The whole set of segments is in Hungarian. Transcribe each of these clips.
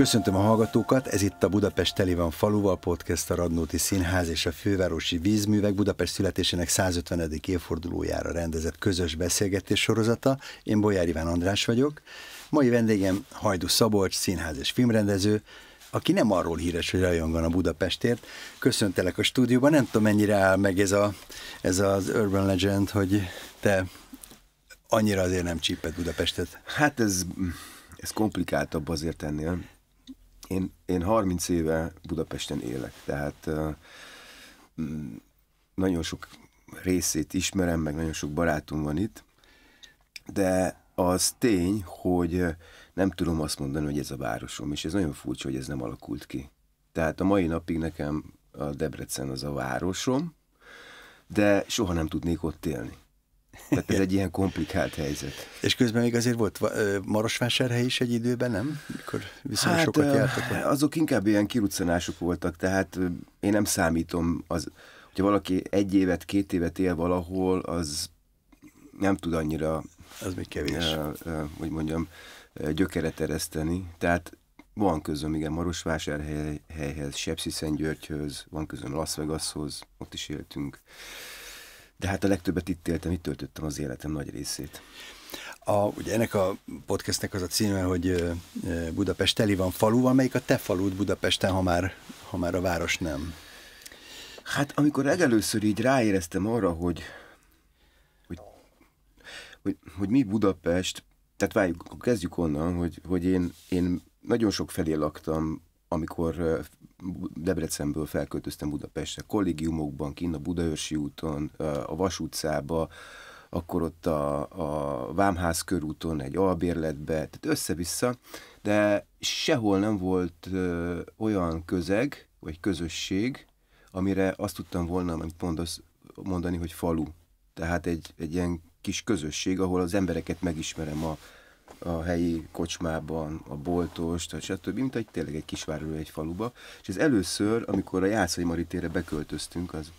Köszöntöm a hallgatókat, ez itt a Budapest Teli van faluval podcast a Radnóti Színház és a Fővárosi Vízművek Budapest születésének 150. évfordulójára rendezett közös beszélgetés sorozata. Én Bolyár Iván András vagyok. Mai vendégem Hajdu Szabolcs, színház és filmrendező, aki nem arról híres, hogy rajongan a Budapestért. Köszöntelek a stúdióban, nem tudom mennyire áll meg ez, a, ez az urban legend, hogy te annyira azért nem csíped Budapestet. Hát ez, ez komplikáltabb azért ennél én, én 30 éve Budapesten élek, tehát mm, nagyon sok részét ismerem, meg nagyon sok barátom van itt, de az tény, hogy nem tudom azt mondani, hogy ez a városom, és ez nagyon furcsa, hogy ez nem alakult ki. Tehát a mai napig nekem a Debrecen az a városom, de soha nem tudnék ott élni. Tehát ez egy ilyen komplikált helyzet. És közben még azért volt Marosvásárhely is egy időben, nem? Mikor viszonylag hát, sokat jártak? Azok inkább ilyen kiruccanások voltak, tehát én nem számítom, az, hogyha valaki egy évet, két évet él valahol, az nem tud annyira... Az még kevés. Hogy mondjam, gyökeret ereszteni. Tehát van közöm, igen, Marosvásárhelyhez, Sepsiszentgyörgyhöz, van közöm Las Vegashoz, ott is éltünk de hát a legtöbbet itt éltem, itt töltöttem az életem nagy részét. A, ugye ennek a podcastnek az a címe, hogy Budapest teli van faluval, melyik a te falud Budapesten, ha már, ha már a város nem? Hát amikor legelőször így ráéreztem arra, hogy, hogy, hogy, hogy mi Budapest, tehát várjuk, kezdjük onnan, hogy, hogy én, én nagyon sok felé laktam, amikor Debrecenből felköltöztem Budapestre, kollégiumokban, kint a Budaörsi úton, a Vas utcába, akkor ott a, a Vámház körúton, egy albérletbe, tehát össze-vissza, de sehol nem volt ö, olyan közeg, vagy közösség, amire azt tudtam volna amit mondasz, mondani, hogy falu. Tehát egy, egy ilyen kis közösség, ahol az embereket megismerem a, a helyi kocsmában, a boltost, stb., mint egy tényleg egy kisvárról egy faluba. És ez először, amikor a Jászai Maritére beköltöztünk, az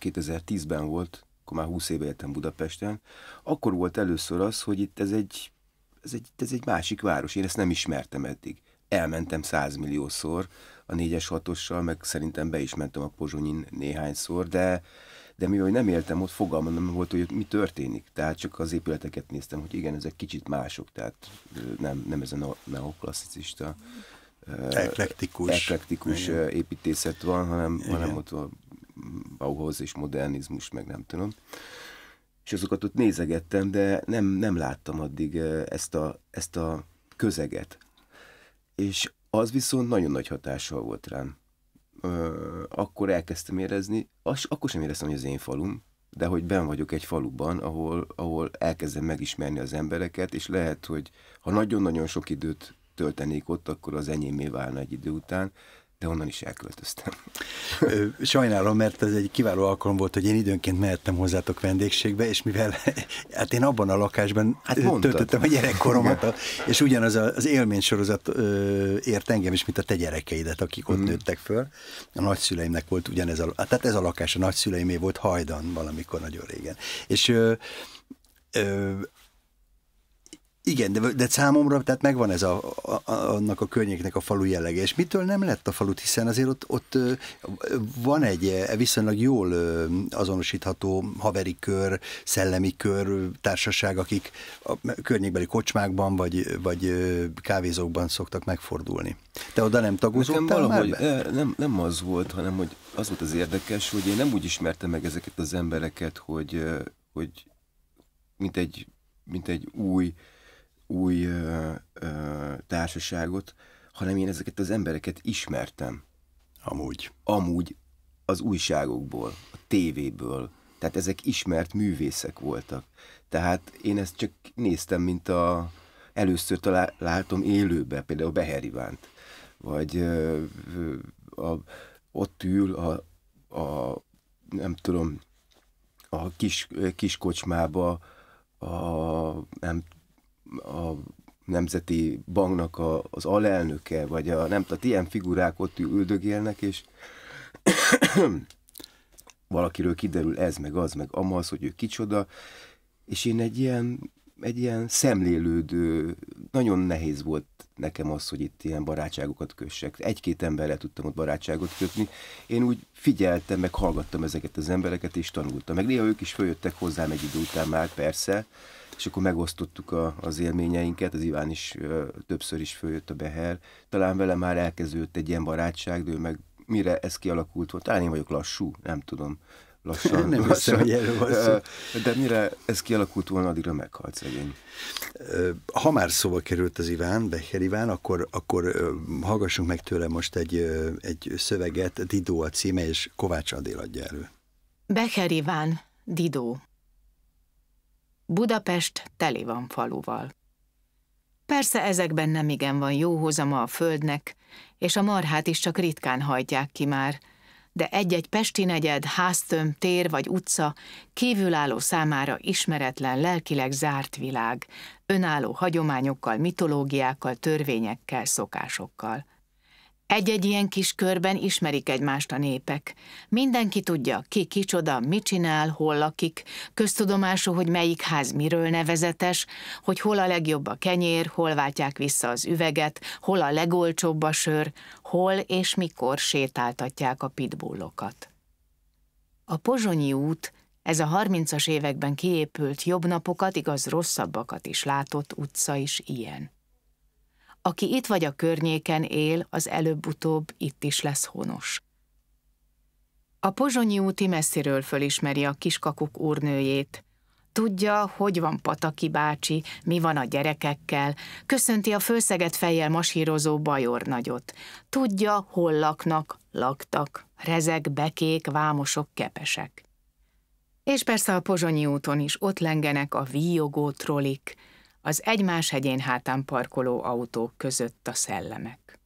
2010-ben volt, akkor már 20 éve éltem Budapesten, akkor volt először az, hogy itt ez egy, ez egy, ez egy másik város, én ezt nem ismertem eddig. Elmentem százmilliószor a 4-es 6 meg szerintem be is mentem a Pozsonyin néhányszor, de, de mivel nem éltem ott, fogalmam nem volt, hogy mi történik. Tehát csak az épületeket néztem, hogy igen, ezek kicsit mások, tehát nem, nem ez a neoklasszicista, eklektikus, eklektikus építészet van, hanem, igen. hanem ott a Bauhaus és modernizmus, meg nem tudom. És azokat ott nézegettem, de nem, nem láttam addig ezt a, ezt a közeget. És az viszont nagyon nagy hatással volt rám akkor elkezdtem érezni, az, akkor sem éreztem, hogy az én falum, de hogy ben vagyok egy faluban, ahol, ahol elkezdem megismerni az embereket, és lehet, hogy ha nagyon-nagyon sok időt töltenék ott, akkor az enyémé válna egy idő után, de onnan is elköltöztem. Sajnálom, mert ez egy kiváló alkalom volt, hogy én időnként mehettem hozzátok vendégségbe, és mivel hát én abban a lakásban hát töltöttem a gyerekkoromat, a, és ugyanaz az élménysorozat ért engem is, mint a te gyerekeidet, akik ott mm. nőttek föl. A nagyszüleimnek volt ugyanez a, tehát ez a lakás a nagyszüleimé volt hajdan valamikor nagyon régen. És ö, ö, igen, de, de számomra tehát megvan ez a, a, annak a környéknek a falu jellege, és mitől nem lett a falut, hiszen azért ott, ott van egy viszonylag jól azonosítható haveri kör, szellemi kör, társaság, akik a környékbeli kocsmákban vagy, vagy kávézókban szoktak megfordulni. Te oda nem tagozódtál már be? Nem, nem az volt, hanem hogy az volt az érdekes, hogy én nem úgy ismertem meg ezeket az embereket, hogy, hogy mint egy, mint egy új új ö, ö, társaságot, hanem én ezeket az embereket ismertem. Amúgy. Amúgy az újságokból, a tévéből. Tehát ezek ismert művészek voltak. Tehát én ezt csak néztem, mint a... Először találtam élőbe, például beherivánt, Vagy ö, a, ott ül a, a nem tudom, a kis, kis kocsmába, a, nem a Nemzeti Banknak a, az alelnöke, vagy a, nem tudom, ilyen figurák ott üldögélnek, és valakiről kiderül ez, meg az, meg amaz, hogy ő kicsoda, és én egy ilyen, egy ilyen szemlélődő, nagyon nehéz volt nekem az, hogy itt ilyen barátságokat kössek. Egy-két emberrel tudtam ott barátságot kötni. Én úgy figyeltem, meg hallgattam ezeket az embereket, és tanultam. Meg néha ők is följöttek hozzám egy idő után már, persze, és akkor megosztottuk a, az élményeinket, az Iván is ö, többször is följött a Beher, talán vele már elkezdődött egy ilyen barátság, de ő meg mire ez kialakult volt, talán én vagyok lassú, nem tudom, lassan. nem lassan, hogy erről van szó. De mire ez kialakult volna, addigra meghalt szegény. Ha már szóba került az Iván, Becher Iván, akkor, akkor hallgassunk meg tőle most egy, egy szöveget, Didó a címe, és Kovács Adél adja elő. Becher Iván, Didó. Budapest teli van faluval. Persze ezekben nem igen van jó hozama a földnek, és a marhát is csak ritkán hajtják ki már, de egy-egy pesti negyed, háztöm, tér vagy utca kívülálló számára ismeretlen, lelkileg zárt világ, önálló hagyományokkal, mitológiákkal, törvényekkel, szokásokkal. Egy-egy ilyen kis körben ismerik egymást a népek. Mindenki tudja, ki kicsoda, mit csinál, hol lakik, köztudomású, hogy melyik ház miről nevezetes, hogy hol a legjobb a kenyér, hol váltják vissza az üveget, hol a legolcsóbb a sör, hol és mikor sétáltatják a pitbullokat. A pozsonyi út, ez a 30-as években kiépült jobb napokat, igaz rosszabbakat is látott utca is ilyen. Aki itt vagy a környéken él, az előbb-utóbb itt is lesz honos. A pozsonyi úti messziről fölismeri a kiskakuk úrnőjét. Tudja, hogy van Pataki bácsi, mi van a gyerekekkel, köszönti a főszeget fejjel masírozó nagyot. Tudja, hol laknak, laktak, rezek, bekék, vámosok, kepesek. És persze a pozsonyi úton is ott lengenek a víjogó trolik, az egymás hegyén hátán parkoló autók között a szellemek.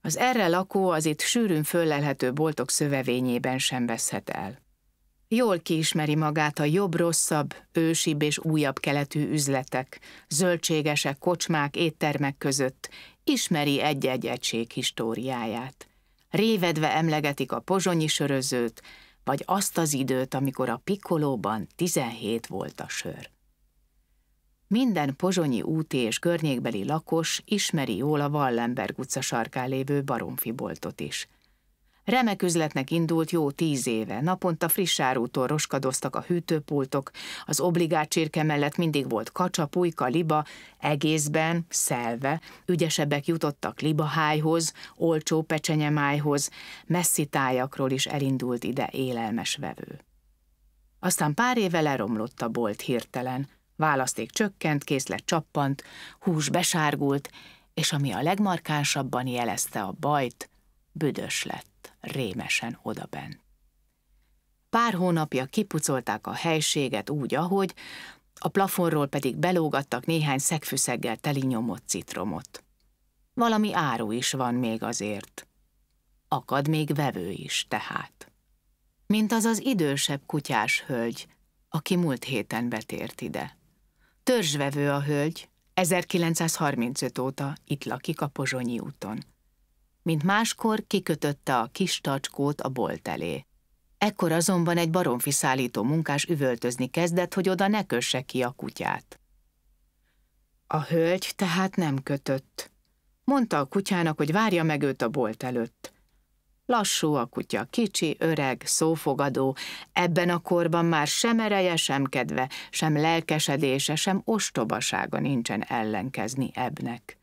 Az erre lakó az itt sűrűn föllelhető boltok szövevényében sem veszhet el. Jól kiismeri magát a jobb-rosszabb, ősibb és újabb keletű üzletek, zöldségesek, kocsmák, éttermek között, ismeri egy-egy egység históriáját. Révedve emlegetik a pozsonyi sörözőt, vagy azt az időt, amikor a pikolóban 17 volt a sör. Minden pozsonyi úti és környékbeli lakos ismeri jól a Wallenberg utca sarkán lévő baromfi boltot is. Remek üzletnek indult jó tíz éve, naponta friss árútól roskadoztak a hűtőpultok, az obligát csirke mellett mindig volt kacsa, pulyka, liba, egészben, szelve, ügyesebbek jutottak libahájhoz, olcsó pecsenyemájhoz, messzi tájakról is elindult ide élelmes vevő. Aztán pár éve leromlott a bolt hirtelen, Választék csökkent, készlet csappant, hús besárgult, és ami a legmarkánsabban jelezte a bajt, büdös lett, rémesen odabent. Pár hónapja kipucolták a helységet úgy, ahogy, a plafonról pedig belógattak néhány szegfűszeggel teli nyomott citromot. Valami áru is van még azért. Akad még vevő is, tehát. Mint az az idősebb kutyás hölgy, aki múlt héten betért ide. Törzsvevő a hölgy, 1935 óta itt lakik a Pozsonyi úton. Mint máskor kikötötte a kis tacskót a bolt elé. Ekkor azonban egy baromfi szállító munkás üvöltözni kezdett, hogy oda ne kösse ki a kutyát. A hölgy tehát nem kötött. Mondta a kutyának, hogy várja meg őt a bolt előtt. Lassú a kutya, kicsi, öreg, szófogadó, ebben a korban már sem ereje, sem kedve, sem lelkesedése, sem ostobasága nincsen ellenkezni ebnek.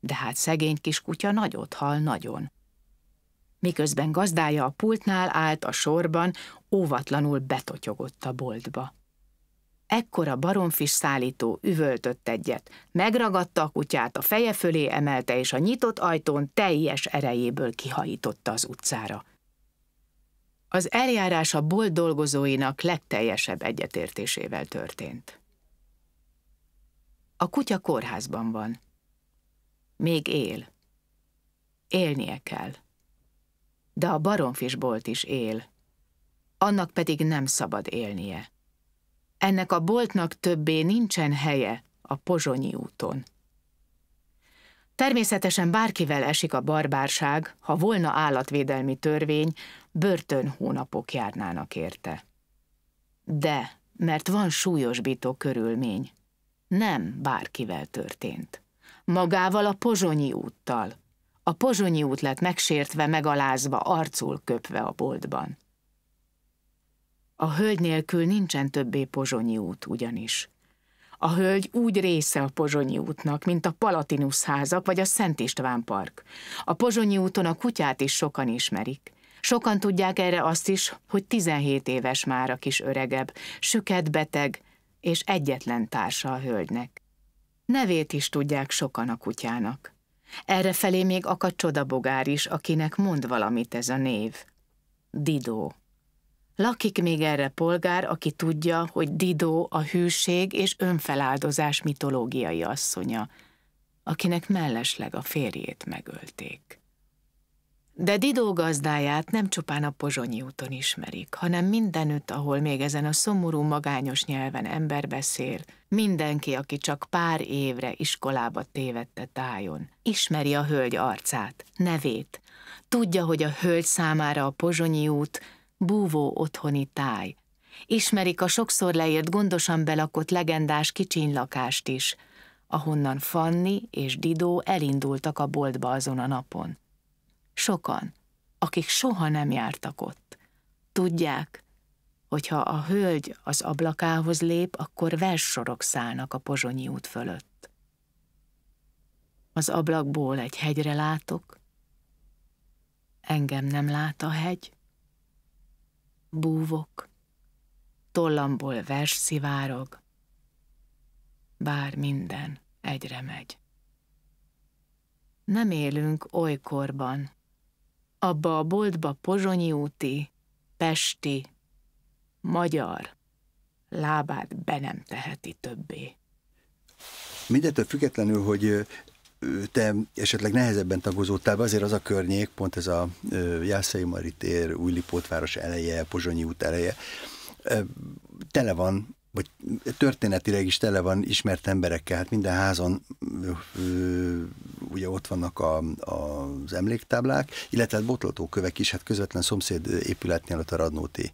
De hát szegény kis kutya nagyot hal nagyon. Miközben gazdája a pultnál állt a sorban, óvatlanul betotyogott a boltba. Ekkor a baromfis szállító üvöltött egyet, megragadta a kutyát, a feje fölé emelte, és a nyitott ajtón teljes erejéből kihajította az utcára. Az eljárás a bolt dolgozóinak legteljesebb egyetértésével történt. A kutya kórházban van. Még él. Élnie kell. De a baromfisbolt is él. Annak pedig nem szabad élnie. Ennek a boltnak többé nincsen helye a pozsonyi úton. Természetesen bárkivel esik a barbárság, ha volna állatvédelmi törvény, börtön hónapok járnának érte. De, mert van súlyosbító körülmény, nem bárkivel történt. Magával a pozsonyi úttal. A pozsonyi út lett megsértve, megalázva, arcul köpve a boltban. A hölgy nélkül nincsen többé pozsonyi út ugyanis. A hölgy úgy része a Pozsonyi útnak, mint a Palatinus házak vagy a Szent István park. A Pozsonyi úton a kutyát is sokan ismerik. Sokan tudják erre azt is, hogy 17 éves már a kis öregebb, süket beteg, és egyetlen társa a hölgynek. Nevét is tudják sokan a kutyának. Erre felé még akad csodabogár is, akinek mond valamit ez a név. Didó. Lakik még erre polgár, aki tudja, hogy Didó a hűség és önfeláldozás mitológiai asszonya, akinek mellesleg a férjét megölték. De Didó gazdáját nem csupán a Pozsonyi úton ismerik, hanem mindenütt, ahol még ezen a szomorú, magányos nyelven ember beszél, mindenki, aki csak pár évre iskolába tévedte tájon, ismeri a hölgy arcát, nevét, tudja, hogy a hölgy számára a Pozsonyi út – búvó otthoni táj. Ismerik a sokszor leírt, gondosan belakott legendás kicsiny lakást is, ahonnan Fanni és Didó elindultak a boltba azon a napon. Sokan, akik soha nem jártak ott. Tudják, hogyha a hölgy az ablakához lép, akkor verssorok szállnak a pozsonyi út fölött. Az ablakból egy hegyre látok, engem nem lát a hegy, Búvok, tollamból vers szivárog, bár minden egyre megy. Nem élünk olykorban, abba a boltba pozsonyi úti, pesti, magyar, lábát be nem teheti többé. Mindettől függetlenül, hogy te esetleg nehezebben tagozódtál be, azért az a környék, pont ez a Jászai Mari tér, Újlipótváros eleje, Pozsonyi út eleje, tele van vagy történetileg is tele van ismert emberekkel, hát minden házon ö, ugye ott vannak a, a, az emléktáblák, illetve hát botlatókövek is, hát közvetlen szomszéd épületnél ott a Radnóti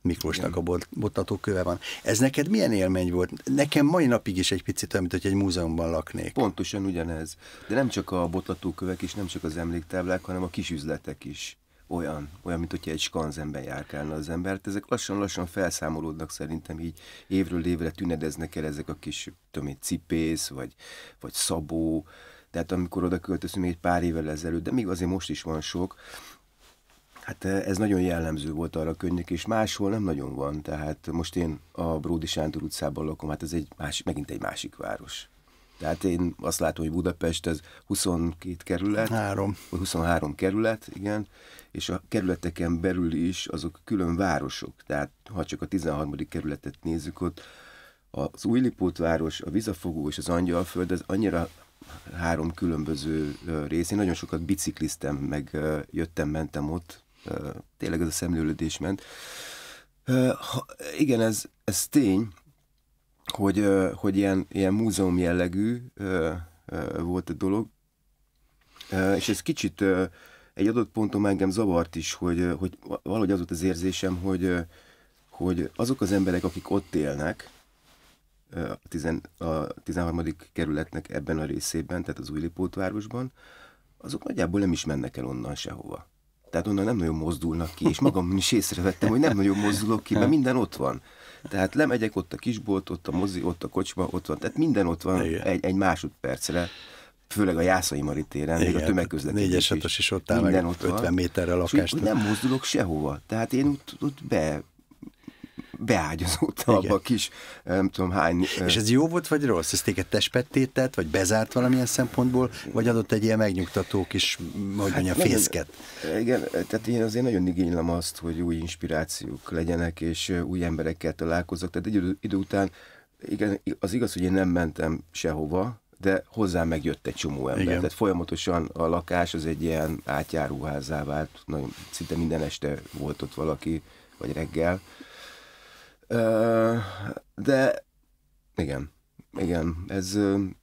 Miklósnak Igen. a botlatóköve van. Ez neked milyen élmény volt? Nekem mai napig is egy picit olyan, mint hogy egy múzeumban laknék. Pontosan ugyanez. De nem csak a botlatókövek és nem csak az emléktáblák, hanem a kisüzletek is olyan, olyan, mint hogyha egy skanzenben járkálna az ember. Hát ezek lassan-lassan felszámolódnak szerintem, így évről évre tünedeznek el ezek a kis, tudom én, cipész, vagy, vagy szabó, tehát amikor oda költöztünk még egy pár évvel ezelőtt, de még azért most is van sok, Hát eh, ez nagyon jellemző volt arra a könyvnek, és máshol nem nagyon van. Tehát most én a Bródi Sándor utcában lakom, hát ez egy másik, megint egy másik város. Tehát én azt látom, hogy Budapest az 22 kerület. Három. 23 kerület, igen és a kerületeken belül is azok külön városok. Tehát ha csak a 13. kerületet nézzük ott, az Újlipót város, a Vizafogó és az Angyalföld, ez annyira három különböző rész. Én nagyon sokat bicikliztem, meg jöttem, mentem ott. Tényleg ez a szemlélődés ment. Igen, ez, ez tény, hogy, hogy ilyen, ilyen múzeum jellegű volt a dolog, és ez kicsit egy adott ponton már engem zavart is, hogy, hogy valahogy az volt az érzésem, hogy, hogy azok az emberek, akik ott élnek, a, tizen, a 13. kerületnek ebben a részében, tehát az Újlipótvárosban, városban, azok nagyjából nem is mennek el onnan sehova. Tehát onnan nem nagyon mozdulnak ki, és magam is észrevettem, hogy nem nagyon mozdulok ki, mert minden ott van. Tehát lemegyek ott a kisbolt, ott a mozi, ott a kocsma, ott van, tehát minden ott van egy, egy másodpercre főleg a Jászai Mari téren, még a tömegközlekedés négyes, is, is ott áll, minden ott 50 van, méterre lakást. nem mozdulok sehova. Tehát én ott, ott be, beágyazódtam abba a kis, nem tudom hány... És ez jó volt, vagy rossz? Ez téged tespettétett, vagy bezárt valamilyen szempontból, vagy adott egy ilyen megnyugtató kis, hogy hát, fészket? Nagyon, igen, tehát én azért nagyon igénylem azt, hogy új inspirációk legyenek, és új emberekkel találkozok. Tehát egy idő, idő után, igen, az igaz, hogy én nem mentem sehova, de hozzá megjött egy csomó ember. Igen. Tehát folyamatosan a lakás az egy ilyen átjáróházá vált, nagyon, szinte minden este volt ott valaki, vagy reggel. De igen, igen, ez,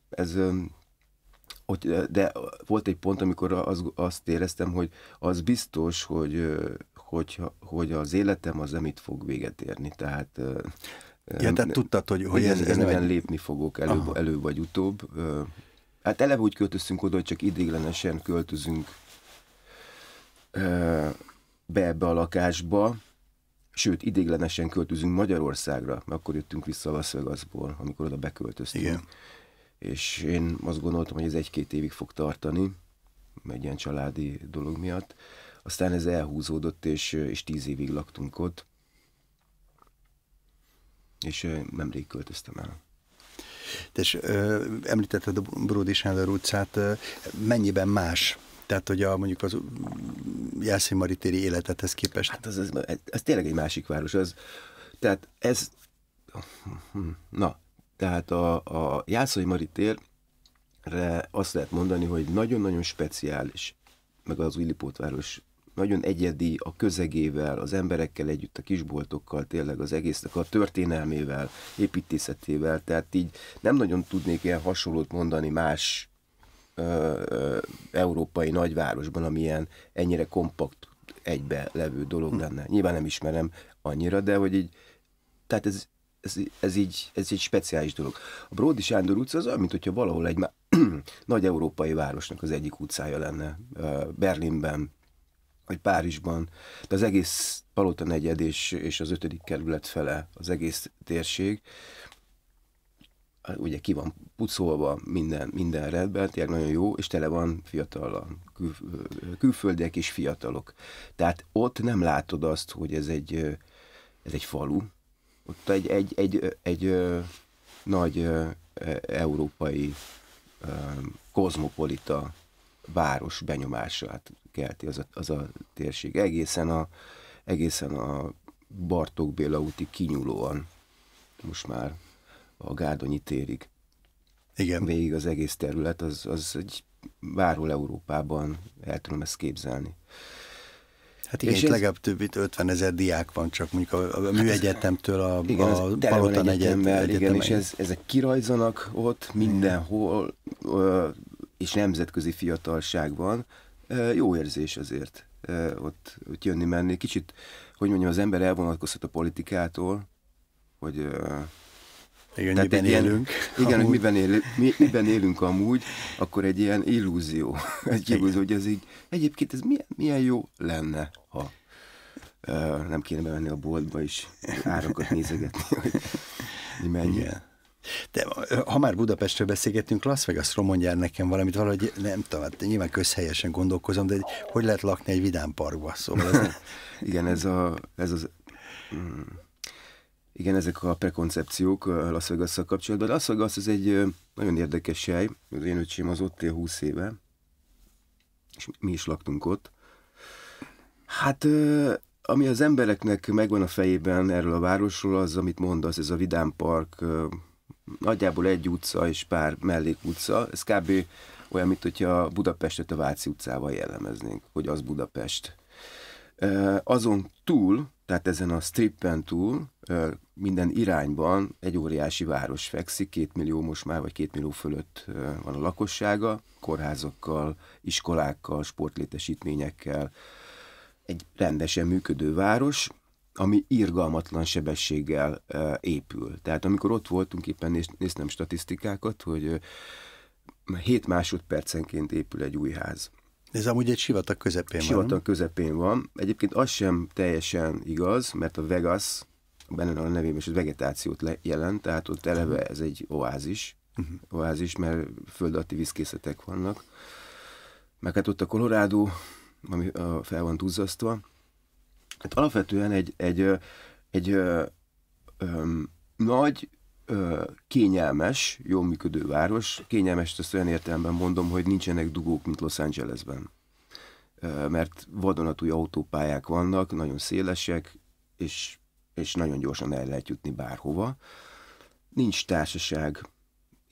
ez de volt egy pont, amikor az, azt éreztem, hogy az biztos, hogy, hogy, hogy az életem az nem itt fog véget érni. Tehát Ja, tehát tudtad, hogy, hogy ez, ez nem... lépni fogok előbb, előbb vagy utóbb. Hát eleve úgy költöztünk oda, hogy csak idéglenesen költözünk be ebbe a lakásba, sőt, idéglenesen költözünk Magyarországra, mert akkor jöttünk vissza Las Vegasból, amikor oda beköltöztünk. Igen. És én azt gondoltam, hogy ez egy-két évig fog tartani, egy ilyen családi dolog miatt. Aztán ez elhúzódott, és, és tíz évig laktunk ott és nemrég költöztem el. És említetted a Brody Sándor utcát, mennyiben más tehát, hogy a, mondjuk az mm, Jászai Maritéri életethez képest. Hát az, az, ez, ez tényleg egy másik város. Az, tehát ez, hm, na, tehát a, a Jászai Maritérre azt lehet mondani, hogy nagyon-nagyon speciális, meg az város nagyon egyedi a közegével, az emberekkel együtt, a kisboltokkal, tényleg az egésznek a történelmével, építészetével, tehát így nem nagyon tudnék ilyen hasonlót mondani más ö, ö, európai nagyvárosban, amilyen ennyire kompakt egybe levő dolog hm. lenne. Nyilván nem ismerem annyira, de hogy így, tehát ez, ez, ez, így, ez egy speciális dolog. A Bródi Sándor utca az olyan, mint hogyha valahol egy nagy európai városnak az egyik utcája lenne. Berlinben, vagy Párizsban, de az egész Palota negyed és, és az ötödik kerület fele, az egész térség, ugye ki van pucolva minden, minden rendben, tényleg nagyon jó, és tele van fiatal a kül, külföldiek és fiatalok. Tehát ott nem látod azt, hogy ez egy, ez egy falu. Ott egy, egy, egy, egy, egy nagy e, európai kozmopolita város benyomását kelti az a, az a térség. Egészen a, egészen a Bartók Béla úti kinyúlóan, most már a Gárdonyi térig. Igen. Végig az egész terület, az, az egy bárhol Európában el tudom ezt képzelni. Hát igen, és itt ez... legalább több mint 50 ezer diák van, csak mondjuk a, a hát műegyetemtől a, igen, a Palota negyed. Igen, egyetem. és ez, ezek kirajzanak ott mindenhol, ö, és nemzetközi fiatalságban jó érzés azért ott, ott jönni-menni. Kicsit, hogy mondjam, az ember elvonatkozhat a politikától, hogy... Igen, tehát miben ilyen, élünk. Igen, amúgy. hogy miben, él, mi, miben élünk amúgy, akkor egy ilyen illúzió. Egy illúzió, hogy ez így, egyébként ez milyen, milyen jó lenne, ha nem kéne bemenni a boltba is árakat nézegetni, hogy mennyi. Igen. De ha már Budapestről beszélgetünk, Las Vegasról mondjál nekem valamit, valahogy nem tudom, hát nyilván közhelyesen gondolkozom, de hogy lehet lakni egy vidám parkba? Szóval ez... igen, ez, a, ez az... Mm, igen, ezek a prekoncepciók Las vegas kapcsolatban. Las Vegas az egy nagyon érdekes hely. Az én öcsém az ott él 20 éve, és mi is laktunk ott. Hát ami az embereknek megvan a fejében erről a városról, az, amit mondasz, ez a vidám park, nagyjából egy utca és pár utca, ez kb. olyan, mint hogyha Budapestet a Váci utcával jellemeznénk, hogy az Budapest. Azon túl, tehát ezen a strippen túl minden irányban egy óriási város fekszik, két millió most már, vagy két millió fölött van a lakossága, kórházokkal, iskolákkal, sportlétesítményekkel, egy rendesen működő város, ami irgalmatlan sebességgel épül. Tehát amikor ott voltunk, éppen néztem statisztikákat, hogy 7 másodpercenként épül egy új ház. Ez amúgy egy sivatag közepén sivatag van. Sivatag közepén van. Egyébként az sem teljesen igaz, mert a Vegas, benne a nevében is vegetációt jelent, tehát ott eleve mhm. ez egy oázis, uh-huh. oázis, mert földalatti vízkészletek vannak. Meg hát ott a Colorado, ami fel van duzzasztva, Hát alapvetően egy, egy, egy ö, ö, nagy, ö, kényelmes, jól működő város. Kényelmes, ezt olyan értelemben mondom, hogy nincsenek dugók, mint Los Angelesben. Ö, mert vadonatúj autópályák vannak, nagyon szélesek, és, és nagyon gyorsan el lehet jutni bárhova. Nincs társaság,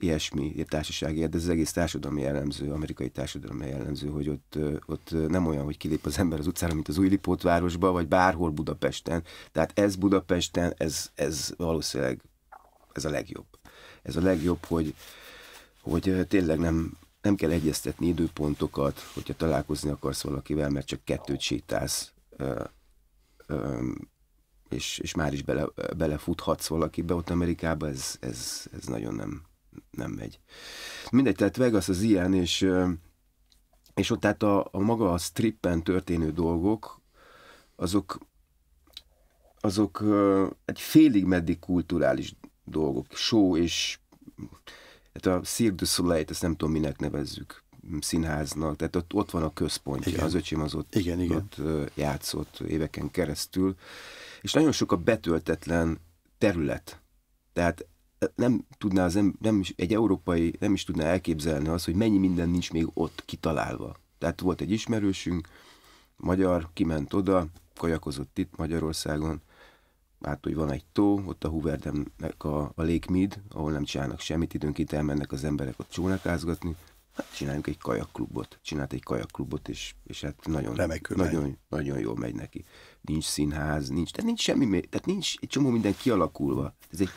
ilyesmi társaság de ez az egész társadalmi jellemző, amerikai társadalmi jellemző, hogy ott, ott nem olyan, hogy kilép az ember az utcára, mint az Újlipótvárosba, vagy bárhol Budapesten. Tehát ez Budapesten, ez, ez valószínűleg ez a legjobb. Ez a legjobb, hogy, hogy tényleg nem, nem kell egyeztetni időpontokat, hogyha találkozni akarsz valakivel, mert csak kettőt sétálsz, ö, ö, és, és már is bele, belefuthatsz valakibe ott Amerikába, ez, ez, ez nagyon nem, nem megy. Mindegy, tehát Vegas az ilyen, és, és ott tehát a, a maga a strippen történő dolgok, azok, azok egy félig meddig kulturális dolgok. Show és tehát a Cirque du Soleil, ezt nem tudom minek nevezzük, színháznak, tehát ott, ott van a központja, igen. az öcsém az ott, igen, igen. ott játszott éveken keresztül, és nagyon sok a betöltetlen terület. Tehát nem tudná az em, nem is, egy európai nem is tudná elképzelni azt, hogy mennyi minden nincs még ott kitalálva. Tehát volt egy ismerősünk, magyar, kiment oda, kajakozott itt Magyarországon, hát, hogy van egy tó, ott a huverdemnek a, a Lake Mid, ahol nem csinálnak semmit, időnként elmennek az emberek ott csónakázgatni, hát csináljunk egy kajakklubot. Csinált egy kajakklubot, és, és hát nagyon, Remekül nagyon, megy. nagyon jól megy neki. Nincs színház, nincs, tehát nincs semmi, tehát nincs egy csomó minden kialakulva. Ez egy,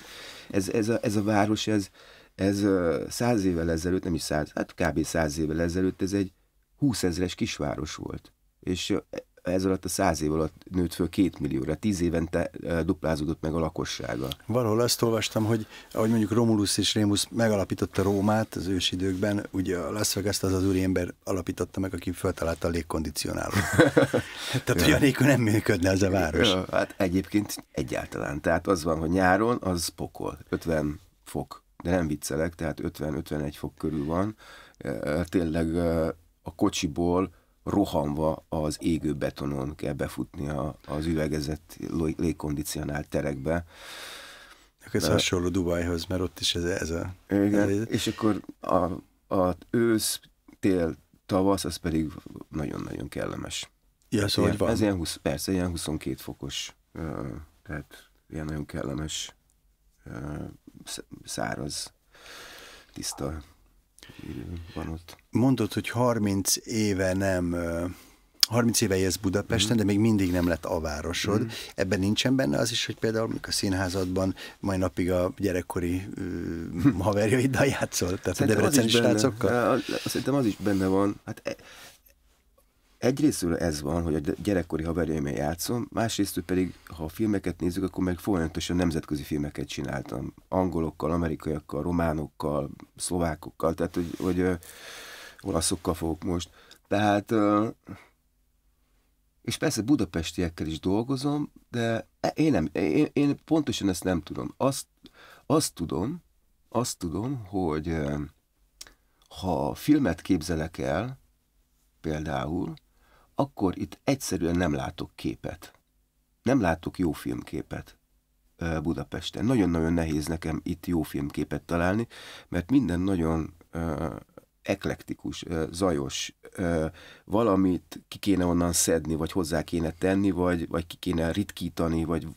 ez, ez, a, ez a város, ez, ez száz évvel ezelőtt, nem is száz, hát kb. száz évvel ezelőtt ez egy húszezres kisváros volt. És ez alatt a száz év alatt nőtt föl két millióra, tíz évente duplázódott meg a lakossága. Valahol azt olvastam, hogy ahogy mondjuk Romulus és Rémus megalapította Rómát az ősidőkben, ugye a Las Vegas-t az az úriember alapította meg, aki feltalálta a légkondicionálót. Tehát olyan ja. nem működne ez a város. Ja, hát egyébként egyáltalán. Tehát az van, hogy nyáron az pokol, 50 fok, de nem viccelek, tehát 50-51 fok körül van. Tényleg a kocsiból rohanva az égő betonon kell a az üvegezett légkondicionált terekbe. Ez De... hasonló Dubajhoz, mert ott is ez, ez a... Igen, ez... és akkor a, a ősz, tél, tavasz, az pedig nagyon-nagyon kellemes. Ja, szóval ilyen, Ez ilyen 20, persze, ilyen 22 fokos, tehát ilyen nagyon kellemes, száraz, tiszta van ott. Mondod, hogy 30 éve nem 30 éve élsz Budapesten, mm. de még mindig nem lett a városod. Mm. Ebben nincsen benne az is, hogy például a színházadban mai napig a gyerekkori uh, haverjaiddal játszol? Tehát Szerintem a debreceni srácokkal? Szerintem az is benne van. Hát e, egyrésztől ez van, hogy a gyerekkori haverjaimmal játszom, másrészt pedig, ha a filmeket nézzük, akkor meg folyamatosan nemzetközi filmeket csináltam. Angolokkal, amerikaiakkal, románokkal, szlovákokkal, tehát hogy, hogy ö, olaszokkal fogok most. Tehát, ö, és persze budapestiekkel is dolgozom, de én, nem, én, én pontosan ezt nem tudom. Azt, azt tudom, azt tudom, hogy ö, ha filmet képzelek el, például, akkor itt egyszerűen nem látok képet. Nem látok jó filmképet Budapesten. Nagyon-nagyon nehéz nekem itt jó filmképet találni, mert minden nagyon eklektikus, zajos, valamit ki kéne onnan szedni, vagy hozzá kéne tenni, vagy, vagy ki kéne ritkítani, vagy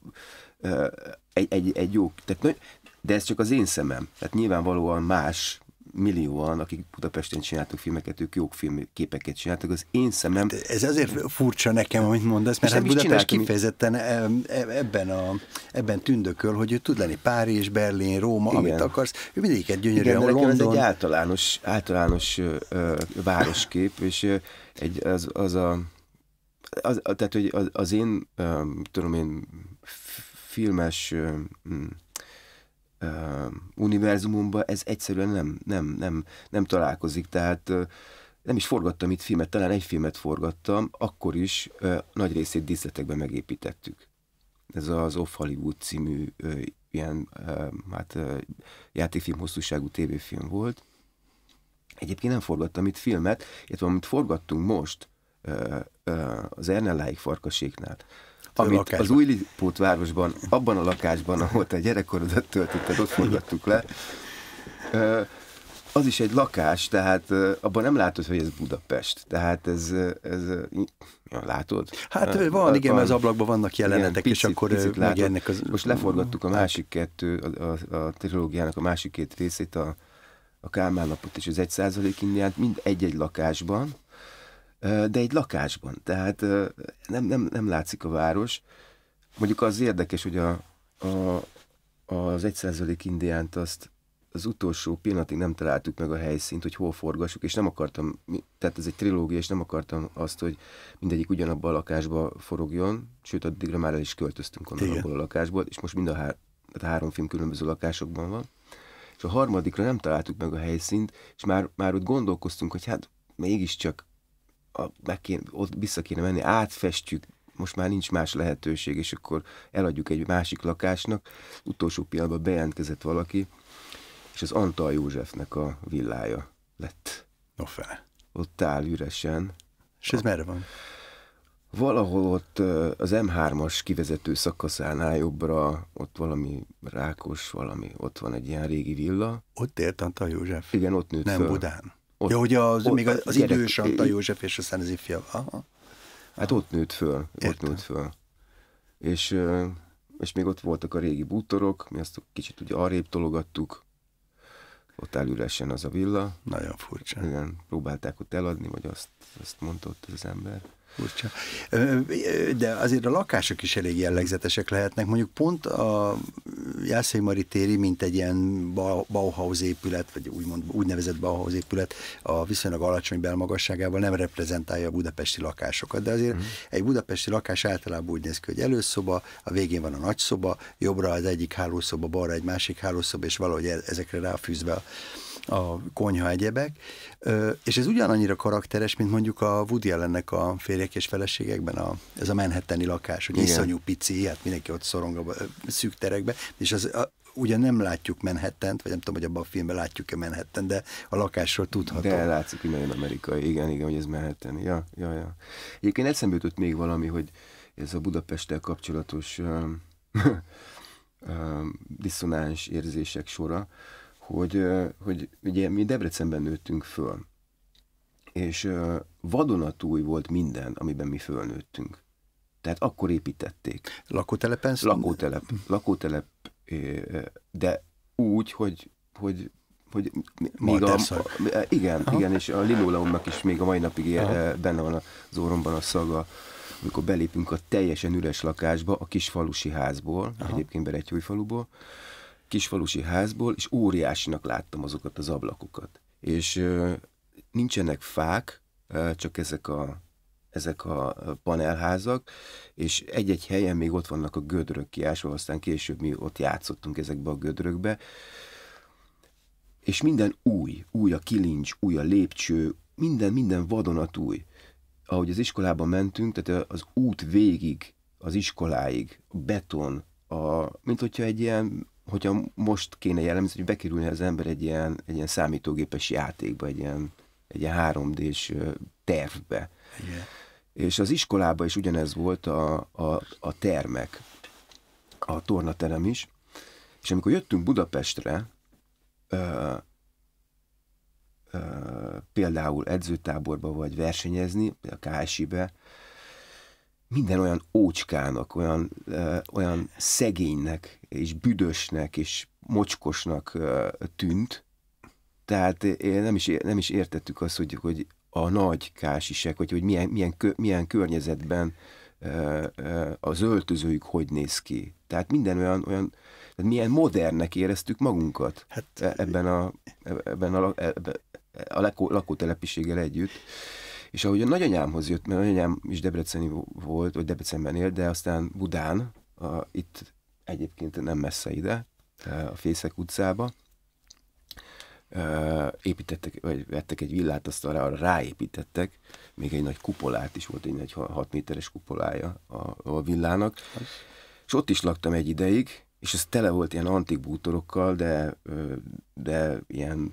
egy, egy, egy jó... Tehát, de ez csak az én szemem. Tehát nyilvánvalóan más millióan, akik Budapesten csináltuk filmeket, ők jók filmképeket csináltak, az én szemem... De ez azért furcsa nekem, amit mondasz, mert hát Budapest kifejezetten ebben, a, ebben tündököl, hogy ő tud lenni Párizs, Berlin, Róma, Igen. amit akarsz, ő mindegyiket gyönyörűen Igen, London... ez egy általános, általános ö, ö, városkép, és ö, egy, az, az a... Az, tehát, hogy az, az én, ö, tudom én, filmes... Ö, univerzumomban ez egyszerűen nem, nem, nem, nem találkozik. Tehát nem is forgattam itt filmet, talán egy filmet forgattam, akkor is nagy részét díszletekben megépítettük. Ez az Off Hollywood című ilyen hát, játékfilm hosszúságú tévéfilm volt. Egyébként nem forgattam itt filmet, illetve amit forgattunk most az Ernelláig farkaséknál, amit lakásban. az városban, abban a lakásban, ahol te gyerekkorodat töltötted, ott forgattuk le, az is egy lakás, tehát abban nem látod, hogy ez Budapest. Tehát ez, ez ja, látod? Hát van, igen, van, az ablakban vannak jelenetek, igen, picit, és akkor picit látod. ennek az... Most leforgattuk a másik kettő, a, a, a trilógiának a másik két részét, a, a Kálmán napot és az egy százalék indiát, mind egy-egy lakásban, de egy lakásban, tehát nem, nem, nem látszik a város. Mondjuk az érdekes, hogy a, a, az százalék indiánt azt az utolsó pillanatig nem találtuk meg a helyszínt, hogy hol forgassuk, és nem akartam, tehát ez egy trilógia, és nem akartam azt, hogy mindegyik ugyanabban a lakásba forogjon, sőt, addigra már el is költöztünk onnan abból a lakásból, és most mind a há- tehát három film különböző lakásokban van. És a harmadikra nem találtuk meg a helyszínt, és már, már ott gondolkoztunk, hogy hát mégiscsak a, meg kéne, ott vissza kéne menni, átfestjük, most már nincs más lehetőség, és akkor eladjuk egy másik lakásnak. Utolsó pillanatban bejelentkezett valaki, és az Antal Józsefnek a villája lett. No fene. Ott áll üresen. És ez a, merre van? Valahol ott az M3-as kivezető szakaszánál jobbra, ott valami rákos, valami, ott van egy ilyen régi villa. Ott élt Antal József? Igen, ott nőtt Nem föl. Budán. Ott, ja, hogy az, ott, még az, az gyerek, idős Antal József és a az fia. Aha. Aha. Hát ott nőtt föl, Értem. ott nőtt föl. És, és még ott voltak a régi bútorok, mi azt kicsit ugye arrébb tologattuk, ott üresen az a villa. Nagyon furcsa. Igen, próbálták ott eladni, vagy azt, azt mondta ott az ember. Furcsa. De azért a lakások is elég jellegzetesek lehetnek. Mondjuk pont a Jászai Mari téri, mint egy ilyen Bauhaus épület, vagy úgymond, úgynevezett Bauhaus épület, a viszonylag alacsony belmagasságával nem reprezentálja a budapesti lakásokat. De azért mm. egy budapesti lakás általában úgy néz ki, hogy előszoba, a végén van a nagyszoba, jobbra az egyik hálószoba, balra egy másik hálószoba, és valahogy e-, ezekre ráfűzve a a konyha egyebek, és ez ugyanannyira karakteres, mint mondjuk a Woody Allennek a férjek és feleségekben, a, ez a Manhattani lakás, hogy Igen. iszonyú pici, hát mindenki ott szorong a szűk terekbe, és az, a, ugye nem látjuk manhattan vagy nem tudom, hogy abban a filmben látjuk-e Manhattan, de a lakásról tudható. De látszik, hogy nagyon amerikai, igen, igen, hogy ez Manhattan. Ja, ja, ja. Egyébként eszembe jutott még valami, hogy ez a Budapesttel kapcsolatos um, um, diszonáns érzések sora, hogy, hogy ugye mi Debrecenben nőttünk föl, és vadonatúj volt minden, amiben mi fölnőttünk. Tehát akkor építették. Lakótelepen? Lakótelep, lakótelep, de úgy, hogy, hogy hogy még a, a, igen, Aha. igen, és a linoleumnak is még a mai napig ér, benne van az orromban a szaga, amikor belépünk a teljesen üres lakásba, a kis falusi házból, Aha. egyébként Beretyújfaluból, faluból, kisfalusi házból, és óriásinak láttam azokat az ablakokat. És nincsenek fák, csak ezek a ezek a panelházak, és egy-egy helyen még ott vannak a gödrök kiásva, aztán később mi ott játszottunk ezekbe a gödrökbe, és minden új, új a kilincs, új a lépcső, minden, minden vadonat új. Ahogy az iskolába mentünk, tehát az út végig, az iskoláig, beton, a, mint hogyha egy ilyen hogyha most kéne jellemző, hogy bekerülni az ember egy ilyen, egy ilyen számítógépes játékba, egy ilyen, egy ilyen 3D-s tervbe. Igen. És az iskolában is ugyanez volt a, a, a termek, a tornaterem is. És amikor jöttünk Budapestre, ö, ö, például edzőtáborba vagy versenyezni, a KSI-be, minden olyan ócskának, olyan, ö, olyan szegénynek, és büdösnek, és mocskosnak ö, tűnt. Tehát nem is, nem is értettük azt, hogy, hogy a nagy kásisek, hogy hogy milyen, milyen, kö, milyen környezetben ö, ö, az öltözőjük hogy néz ki. Tehát minden olyan, olyan tehát milyen modernnek éreztük magunkat hát, e-, ebben a, e-, ebben a, ebben a lakó, lakótelepiséggel együtt. És ahogy a nagyanyámhoz jött, mert nagyanyám is Debreceni volt, vagy Debrecenben élt, de aztán Budán, a, itt egyébként nem messze ide, e, a Fészek utcába, e, építettek, vagy vettek egy villát, azt arra, arra ráépítettek, még egy nagy kupolát is volt, egy nagy 6 méteres kupolája a, a villának. Hát. És ott is laktam egy ideig, és ez tele volt ilyen antik bútorokkal, de, de ilyen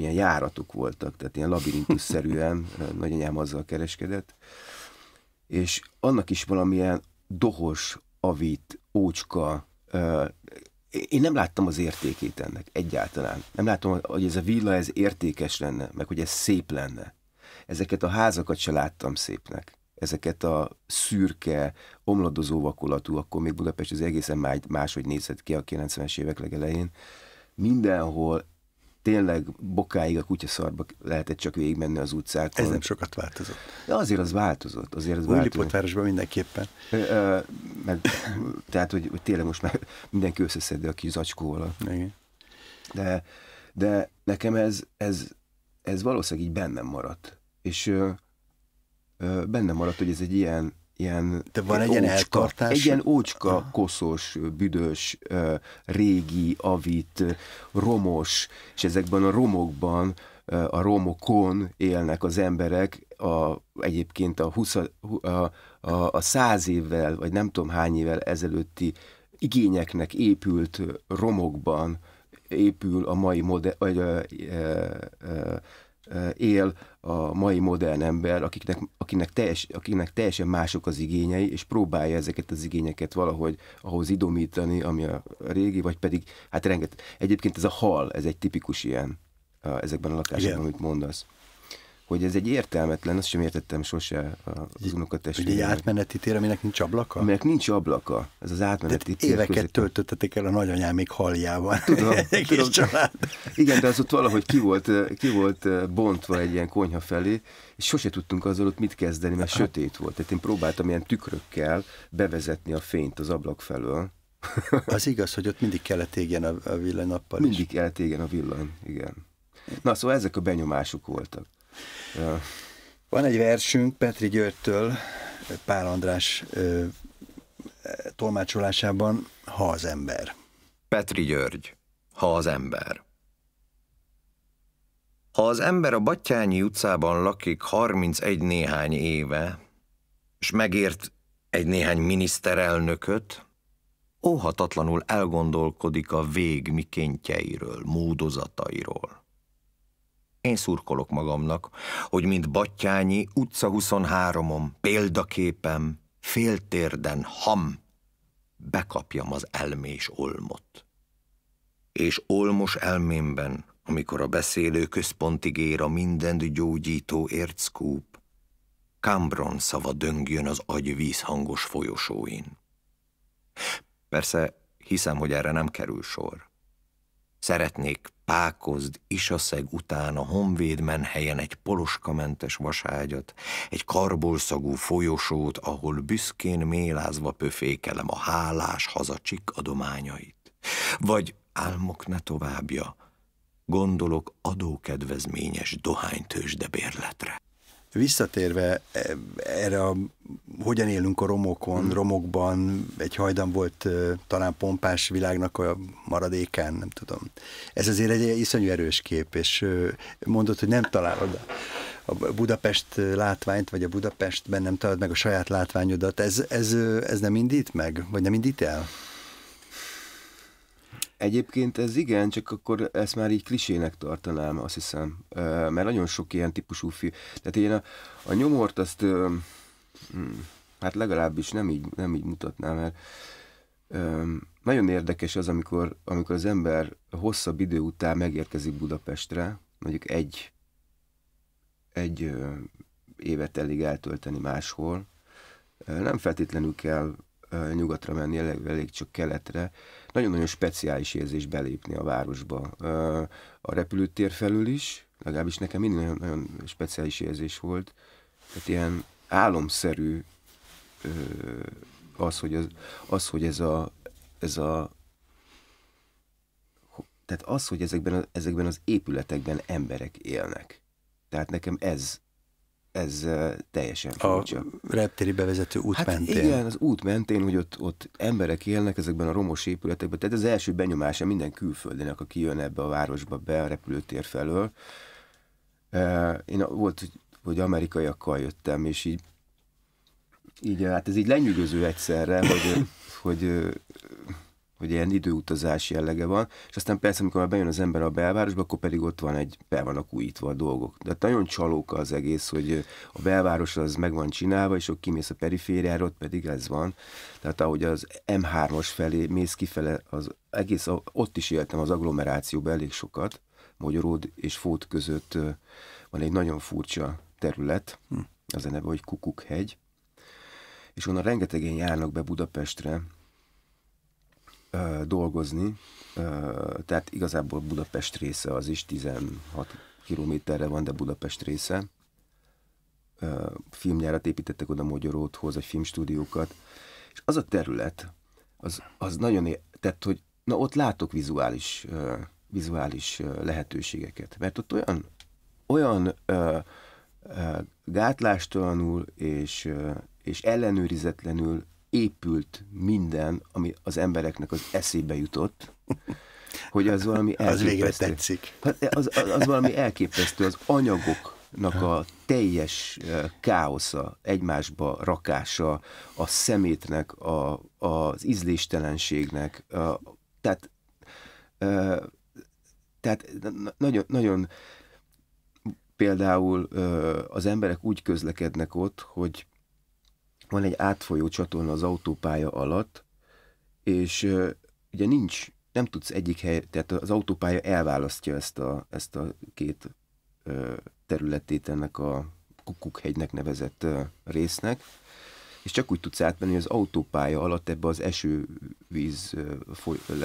ilyen járatok voltak, tehát ilyen labirintusszerűen nagyanyám azzal kereskedett, és annak is valamilyen dohos, avit, ócska, én nem láttam az értékét ennek egyáltalán. Nem láttam, hogy ez a villa ez értékes lenne, meg hogy ez szép lenne. Ezeket a házakat se láttam szépnek. Ezeket a szürke, omladozó vakolatú, akkor még Budapest az egészen máshogy nézett ki a 90-es évek legelején. Mindenhol tényleg bokáig a kutyaszarba lehetett csak végigmenni az utcákon. Ez nem sokat változott. De azért az változott. Azért az Újlipotvárosban mindenképpen. Ö, ö, mert, tehát, hogy, hogy tényleg most már mindenki összeszedde a kis zacskóval. Igen. De, de nekem ez, ez, ez valószínűleg így bennem maradt. És ö, ö, bennem maradt, hogy ez egy ilyen ilyen... De van egy ilyen eltartás? Egy ilyen ócska, koszos, büdös, régi, avit, romos, és ezekben a romokban, a romokon élnek az emberek, a, egyébként a, 20, a, a, a száz évvel, vagy nem tudom hány évvel ezelőtti igényeknek épült romokban épül a mai moder, vagy, ö, ö, ö, él a mai modern ember, akiknek, akinek, teljes, akinek teljesen mások az igényei, és próbálja ezeket az igényeket valahogy ahhoz idomítani, ami a régi, vagy pedig, hát renget, Egyébként ez a hal, ez egy tipikus ilyen ezekben a lakásokban, amit mondasz hogy ez egy értelmetlen, azt sem értettem sose az unokatestvérem. Egy átmeneti tér, aminek nincs ablaka? Aminek nincs ablaka, ez az átmeneti tér. éveket töltöttetek el a nagyanyám még haljával. Tudom, egy tudom. család. Igen, de az ott valahogy ki volt, eh, ki volt eh, bontva egy ilyen konyha felé, és sose tudtunk azzal ott mit kezdeni, mert sötét volt. Tehát én próbáltam ilyen tükrökkel bevezetni a fényt az ablak felől. az igaz, hogy ott mindig kellett égjen a, villany nappal Mindig kellett égjen a villany, igen. Na, szóval ezek a benyomások voltak. Ja. Van egy versünk Petri Györgytől, Pál András ö, tolmácsolásában, ha az ember. Petri György, ha az ember. Ha az ember a Battyányi utcában lakik 31 néhány éve, és megért egy néhány miniszterelnököt, óhatatlanul elgondolkodik a vég mikéntjeiről, módozatairól. Én szurkolok magamnak, hogy mint Battyányi utca 23-om, példaképem, féltérden, ham, bekapjam az elmés olmot. És olmos elmémben, amikor a beszélő központig ér a mindent gyógyító ércskúp, Cambron szava döngjön az agy vízhangos folyosóin. Persze hiszem, hogy erre nem kerül sor. Szeretnék pákozd isaszeg után a honvédmen helyen egy poloskamentes vaságyat, egy karbolszagú folyosót, ahol büszkén mélázva pöfékelem a hálás hazacsik adományait. Vagy álmok ne továbbja, gondolok adókedvezményes dohánytősdebérletre. Visszatérve e, erre a hogyan élünk a romokon, hmm. romokban, egy hajdan volt e, talán pompás világnak a maradékán, nem tudom. Ez azért egy iszonyú erős kép, és e, mondod, hogy nem találod a Budapest látványt, vagy a Budapestben nem találod meg a saját látványodat. Ez, ez, ez nem indít meg, vagy nem indít el? Egyébként ez igen, csak akkor ezt már így klisének tartanám, azt hiszem. Mert nagyon sok ilyen típusú film. Tehát én a, a nyomort azt hmm, hát legalábbis nem így, nem így mutatnám, mert nagyon érdekes az, amikor, amikor az ember hosszabb idő után megérkezik Budapestre, mondjuk egy, egy évet elég eltölteni máshol. Nem feltétlenül kell nyugatra menni, elég, elég csak keletre. Nagyon-nagyon speciális érzés belépni a városba. A repülőtér felül is, legalábbis nekem mindig nagyon, nagyon speciális érzés volt. Tehát ilyen álomszerű az, hogy, az, az, hogy ez a, ez a tehát az, hogy ezekben, a, ezekben az épületekben emberek élnek. Tehát nekem ez ez teljesen furcsa. A reptéri bevezető út hát mentén. igen, az út mentén, hogy ott, ott emberek élnek ezekben a romos épületekben, tehát az első benyomása minden külföldinek, aki jön ebbe a városba be a repülőtér felől. Én volt, hogy, hogy amerikaiakkal jöttem, és így, így hát ez így lenyűgöző egyszerre, hogy, hogy hogy ilyen időutazás jellege van, és aztán persze, amikor már bejön az ember a belvárosba, akkor pedig ott van egy, be vannak újítva a dolgok. De hát nagyon csalóka az egész, hogy a belváros az meg van csinálva, és akkor kimész a perifériára, ott pedig ez van. Tehát ahogy az m 3 os felé mész kifele, az egész, ott is éltem az agglomerációban elég sokat, Magyaród és Fót között van egy nagyon furcsa terület, hm. az a neve, hogy Kukukhegy, és onnan rengetegen járnak be Budapestre, ö, dolgozni, ö, tehát igazából Budapest része az is, 16 kilométerre van, de Budapest része. Ö, építettek oda Magyaróthoz, egy filmstúdiókat, és az a terület, az, az nagyon, é- tehát, hogy na ott látok vizuális, ö, vizuális ö, lehetőségeket, mert ott olyan, olyan ö, gátlástalanul és, és ellenőrizetlenül épült minden, ami az embereknek az eszébe jutott, hogy az valami elképesztő. Az végre tetszik. Hát az, az, az valami elképesztő, az anyagoknak a teljes káosza, egymásba rakása, a szemétnek, a, az ízléstelenségnek, a, tehát, e, tehát nagyon, nagyon például az emberek úgy közlekednek ott, hogy van egy átfolyó csatorna az autópálya alatt, és uh, ugye nincs, nem tudsz egyik hely, tehát az autópálya elválasztja ezt a, ezt a két uh, területét ennek a Kukukhegynek nevezett uh, résznek, és csak úgy tudsz átmenni az autópálya alatt ebbe az esővíz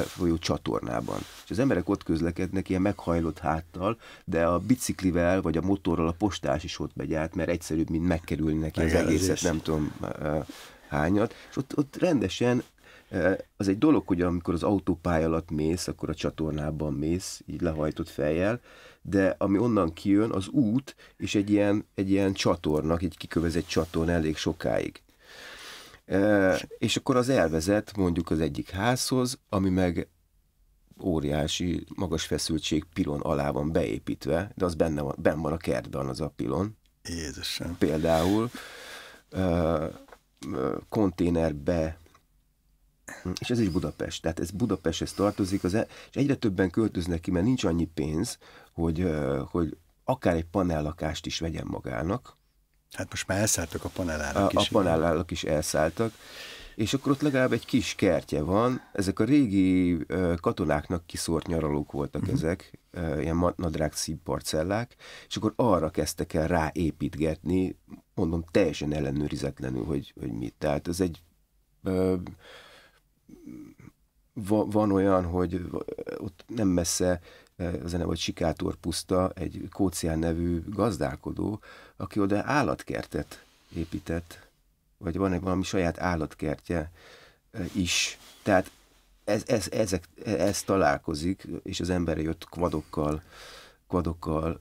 folyó csatornában. És az emberek ott közlekednek ilyen meghajlott háttal, de a biciklivel vagy a motorral a postás is ott megy át, mert egyszerűbb, mint megkerülni neki az egészet, nem tudom hányat. És ott, ott rendesen az egy dolog, hogy amikor az autópálya alatt mész, akkor a csatornában mész, így lehajtott fejjel, de ami onnan kijön, az út, és egy ilyen, egy ilyen csatornak, egy kikövezett csatorn elég sokáig. E, és akkor az elvezet mondjuk az egyik házhoz, ami meg óriási magas feszültség pilon alá van beépítve, de az benne van, benne van a kertben az a pilon. Jézusom. Például e, konténerbe és ez is Budapest, tehát ez Budapesthez tartozik, az, e, és egyre többen költöznek ki, mert nincs annyi pénz, hogy, hogy akár egy panellakást is vegyen magának, Hát most már elszálltak a panelállak a, is. A panelállak is elszálltak, és akkor ott legalább egy kis kertje van. Ezek a régi katonáknak kiszórt nyaralók voltak uh-huh. ezek, ilyen nadrág parcellák, és akkor arra kezdtek el ráépítgetni, mondom, teljesen ellenőrizetlenül, hogy, hogy mit. Tehát ez egy... Ö, van olyan, hogy ott nem messze a eh, zene, vagy Sikátor Puszta, egy Kócián nevű gazdálkodó, aki oda állatkertet épített, vagy van egy valami saját állatkertje eh, is. Tehát ez, ez, ezek, ez találkozik, és az ember jött kvadokkal, kvadokkal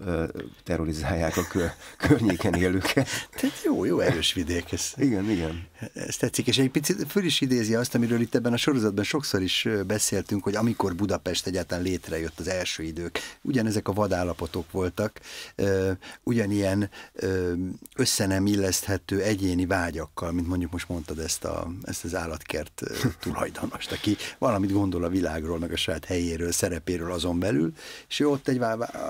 terrorizálják a kör, környéken élőket. Tehát jó, jó erős vidék. Ez, igen, igen. Ez tetszik, és egy picit föl is idézi azt, amiről itt ebben a sorozatban sokszor is beszéltünk, hogy amikor Budapest egyáltalán létrejött az első idők, ugyanezek a vadállapotok voltak, ugyanilyen összenem illeszthető egyéni vágyakkal, mint mondjuk most mondtad ezt, a, ezt az állatkert tulajdonost, aki valamit gondol a világról, meg a saját helyéről, szerepéről azon belül, és ő ott egy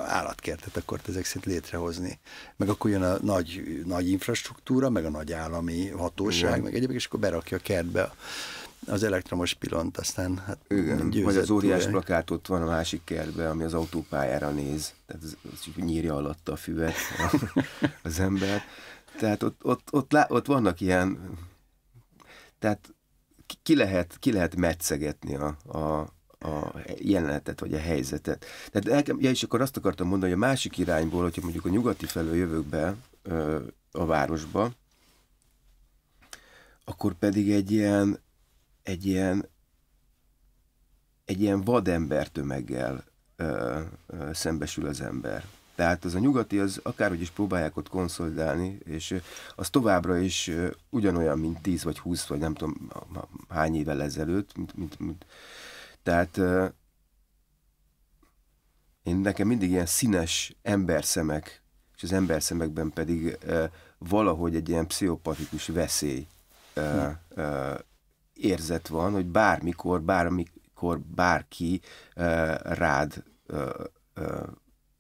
állatkertet akkor ezek szerint létrehozni. Meg akkor jön a nagy, nagy infrastruktúra, meg a nagy állami hatóság, Igen. meg egyébként, és akkor berakja a kertbe az elektromos pillant, aztán hát Igen, vagy az óriás plakát ott van a másik kertben, ami az autópályára néz, tehát az, az nyírja alatta a füvet az ember. Tehát ott, ott, ott, lá, ott vannak ilyen, tehát ki lehet, ki lehet metszegetni a, a, a jelenetet, vagy a helyzetet. Tehát el, ja, és akkor azt akartam mondani, hogy a másik irányból, hogyha mondjuk a nyugati felől jövök be ö, a városba, akkor pedig egy ilyen, egy ilyen, egy ilyen vadember tömeggel ö, ö, szembesül az ember. Tehát az a nyugati, az akárhogy is próbálják ott konszolidálni, és az továbbra is ugyanolyan, mint 10 vagy 20 vagy nem tudom hány évvel ezelőtt, mint, mint, mint tehát én nekem mindig ilyen színes emberszemek, és az emberszemekben pedig valahogy egy ilyen pszichopatikus veszély uh, érzet van, hogy bármikor, bármikor bárki rád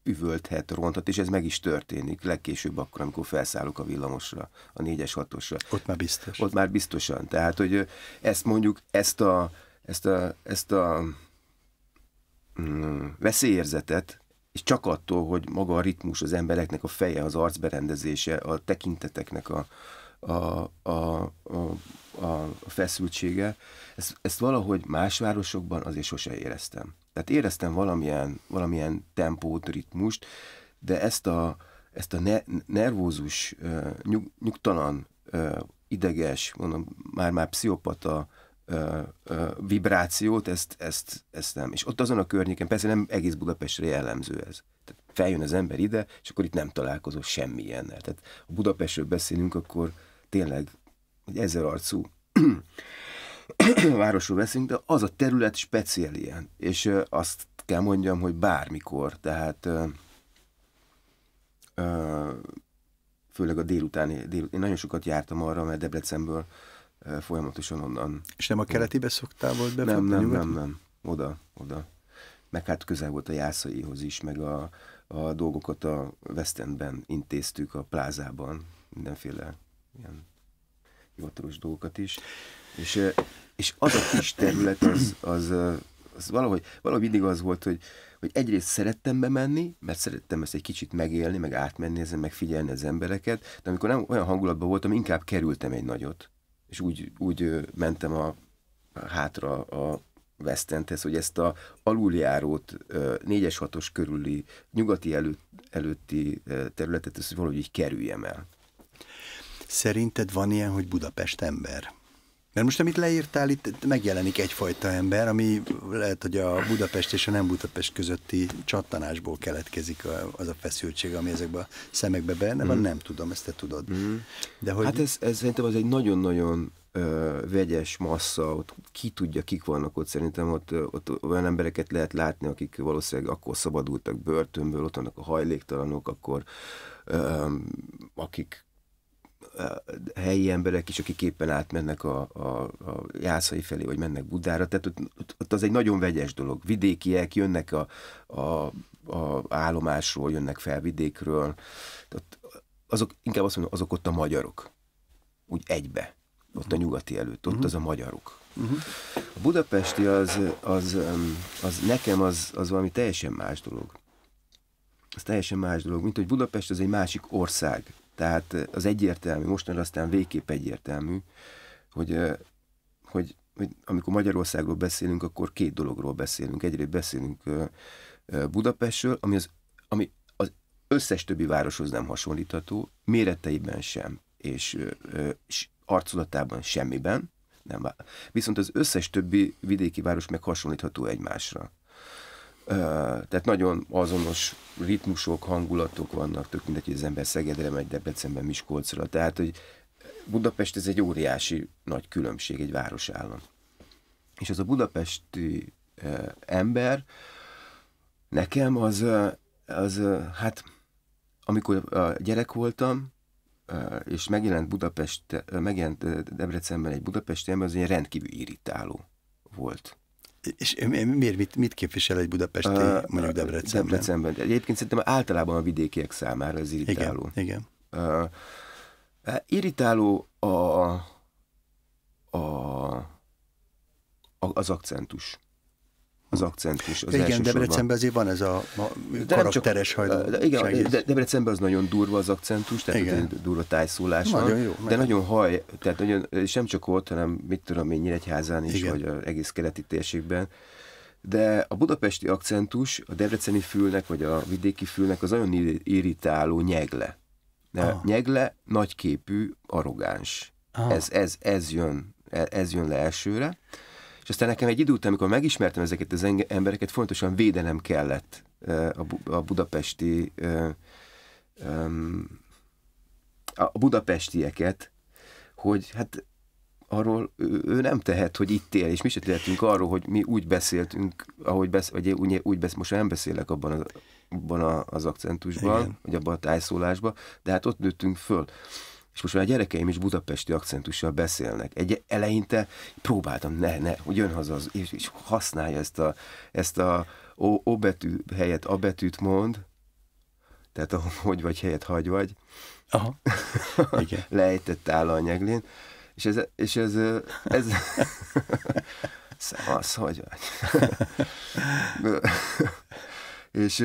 üvölthet, rontat, és ez meg is történik, legkésőbb akkor, amikor felszállok a villamosra, a négyes hatosra. Ott már biztos. Ott már biztosan. Tehát, hogy ezt mondjuk, ezt a ezt a, ezt a mm, veszélyérzetet, és csak attól, hogy maga a ritmus, az embereknek a feje, az arcberendezése, a tekinteteknek a, a, a, a, a feszültsége, ezt, ezt valahogy más városokban azért sose éreztem. Tehát éreztem valamilyen, valamilyen tempót, ritmust, de ezt a, ezt a ne, nervózus, nyug, nyugtalan, ideges, mondom, már-már pszichopata ö, ö, vibrációt, ezt, ezt, ezt nem. És ott azon a környéken, persze nem egész Budapestre jellemző ez. Tehát feljön az ember ide, és akkor itt nem találkozol semmilyennel. Tehát ha Budapestről beszélünk, akkor tényleg egy ezer arcú városról beszélünk, de az a terület speciál ilyen. És azt kell mondjam, hogy bármikor, tehát ö, ö, főleg a délutáni, délután, én nagyon sokat jártam arra, mert Debrecenből Eh, folyamatosan onnan. És nem a keletibe szoktál volt befogni? Nem, nem, nem, nem, oda, oda. Meg hát közel volt a jászaihoz is, meg a, a dolgokat a West Endben intéztük, a plázában, mindenféle ilyen hivatalos dolgokat is. És, eh, és az a kis terület, az, az, eh, az valahogy, valahogy mindig az volt, hogy, hogy egyrészt szerettem bemenni, mert szerettem ezt egy kicsit megélni, meg átmenni ezen, meg figyelni az embereket, de amikor nem olyan hangulatban voltam, inkább kerültem egy nagyot, és úgy, úgy mentem a, a hátra a West Endhez, hogy ezt a aluljárót, 4-es 6 körüli, nyugati előtt, előtti területet, ezt valahogy így kerüljem el. Szerinted van ilyen, hogy Budapest ember? Mert most, amit leírtál, itt megjelenik egyfajta ember, ami lehet, hogy a Budapest és a nem Budapest közötti csattanásból keletkezik az a feszültség, ami ezekben a szemekbe benne van, mm. nem tudom, ezt te tudod. Mm. De hogy... Hát ez, ez szerintem az egy nagyon-nagyon ö, vegyes massza, ott ki tudja, kik vannak ott, szerintem ott, ott olyan embereket lehet látni, akik valószínűleg akkor szabadultak börtönből, ott vannak a hajléktalanok, akkor ö, akik helyi emberek is, akik éppen átmennek a, a, a jászai felé, vagy mennek Budára, tehát ott, ott, ott az egy nagyon vegyes dolog. Vidékiek jönnek a, a, a állomásról, jönnek fel vidékről. tehát azok, inkább azt mondom, azok ott a magyarok, úgy egybe, ott a nyugati előtt, ott uh-huh. az a magyarok. Uh-huh. A budapesti az, az, az nekem az, az valami teljesen más dolog. Ez teljesen más dolog, mint hogy Budapest az egy másik ország. Tehát az egyértelmű, mostanra aztán végképp egyértelmű, hogy, hogy, hogy amikor Magyarországról beszélünk, akkor két dologról beszélünk. Egyrészt beszélünk Budapestről, ami az, ami az összes többi városhoz nem hasonlítható, méreteiben sem, és, és arculatában semmiben, nem. Viszont az összes többi vidéki város meg hasonlítható egymásra tehát nagyon azonos ritmusok, hangulatok vannak, tök mindegy, hogy az ember Szegedre megy, Debrecenben, Miskolcra, tehát, hogy Budapest ez egy óriási nagy különbség, egy városállam. És az a budapesti eh, ember nekem az, az, hát amikor a gyerek voltam, és megjelent, Budapest, megjelent Debrecenben egy budapesti ember, az egy rendkívül irritáló volt és miért, mit, mit képvisel egy budapesti, a, mondjuk Debrecenben? Debrecenben. Egyébként szerintem általában a vidékiek számára ez irritáló. Igen, igen. Uh, irritáló a, a, az akcentus az akcentus. Az igen, Debrecenben azért van ez a, a de karakteres csak, hajlandóság. Igen, de, Debrecenben az nagyon durva az akcentus, tehát igen. durva tájszólás nagyon jó, de meg. nagyon haj, tehát nagyon, és nem csak ott, hanem mit tudom én, Nyíregyházán is, igen. vagy az egész keleti térségben, de a budapesti akcentus a debreceni fülnek, vagy a vidéki fülnek az nagyon irritáló nyegle. Ah. Nyegle, nagyképű, arrogáns. Ah. Ez, ez, ez, jön, e- ez jön le elsőre. És aztán nekem egy idő után, amikor megismertem ezeket az embereket, fontosan védenem kellett a, bu- a budapesti a budapestieket, hogy hát arról ő, ő nem tehet, hogy itt él, és mi se tehetünk arról, hogy mi úgy beszéltünk, ahogy besz, vagy én úgy besz, most nem beszélek abban az, abban az akcentusban, Igen. vagy abban a tájszólásban, de hát ott nőttünk föl és most már a gyerekeim is budapesti akcentussal beszélnek. Egy eleinte próbáltam, ne, ne, hogy jön haza, az, és, és használja ezt a, ezt a o, o betű helyett a betűt mond, tehát a hogy vagy helyett hagy vagy. Aha. Igen. Lejtett áll a nyeglén, és ez, és ez, ez az, hogy vagy. és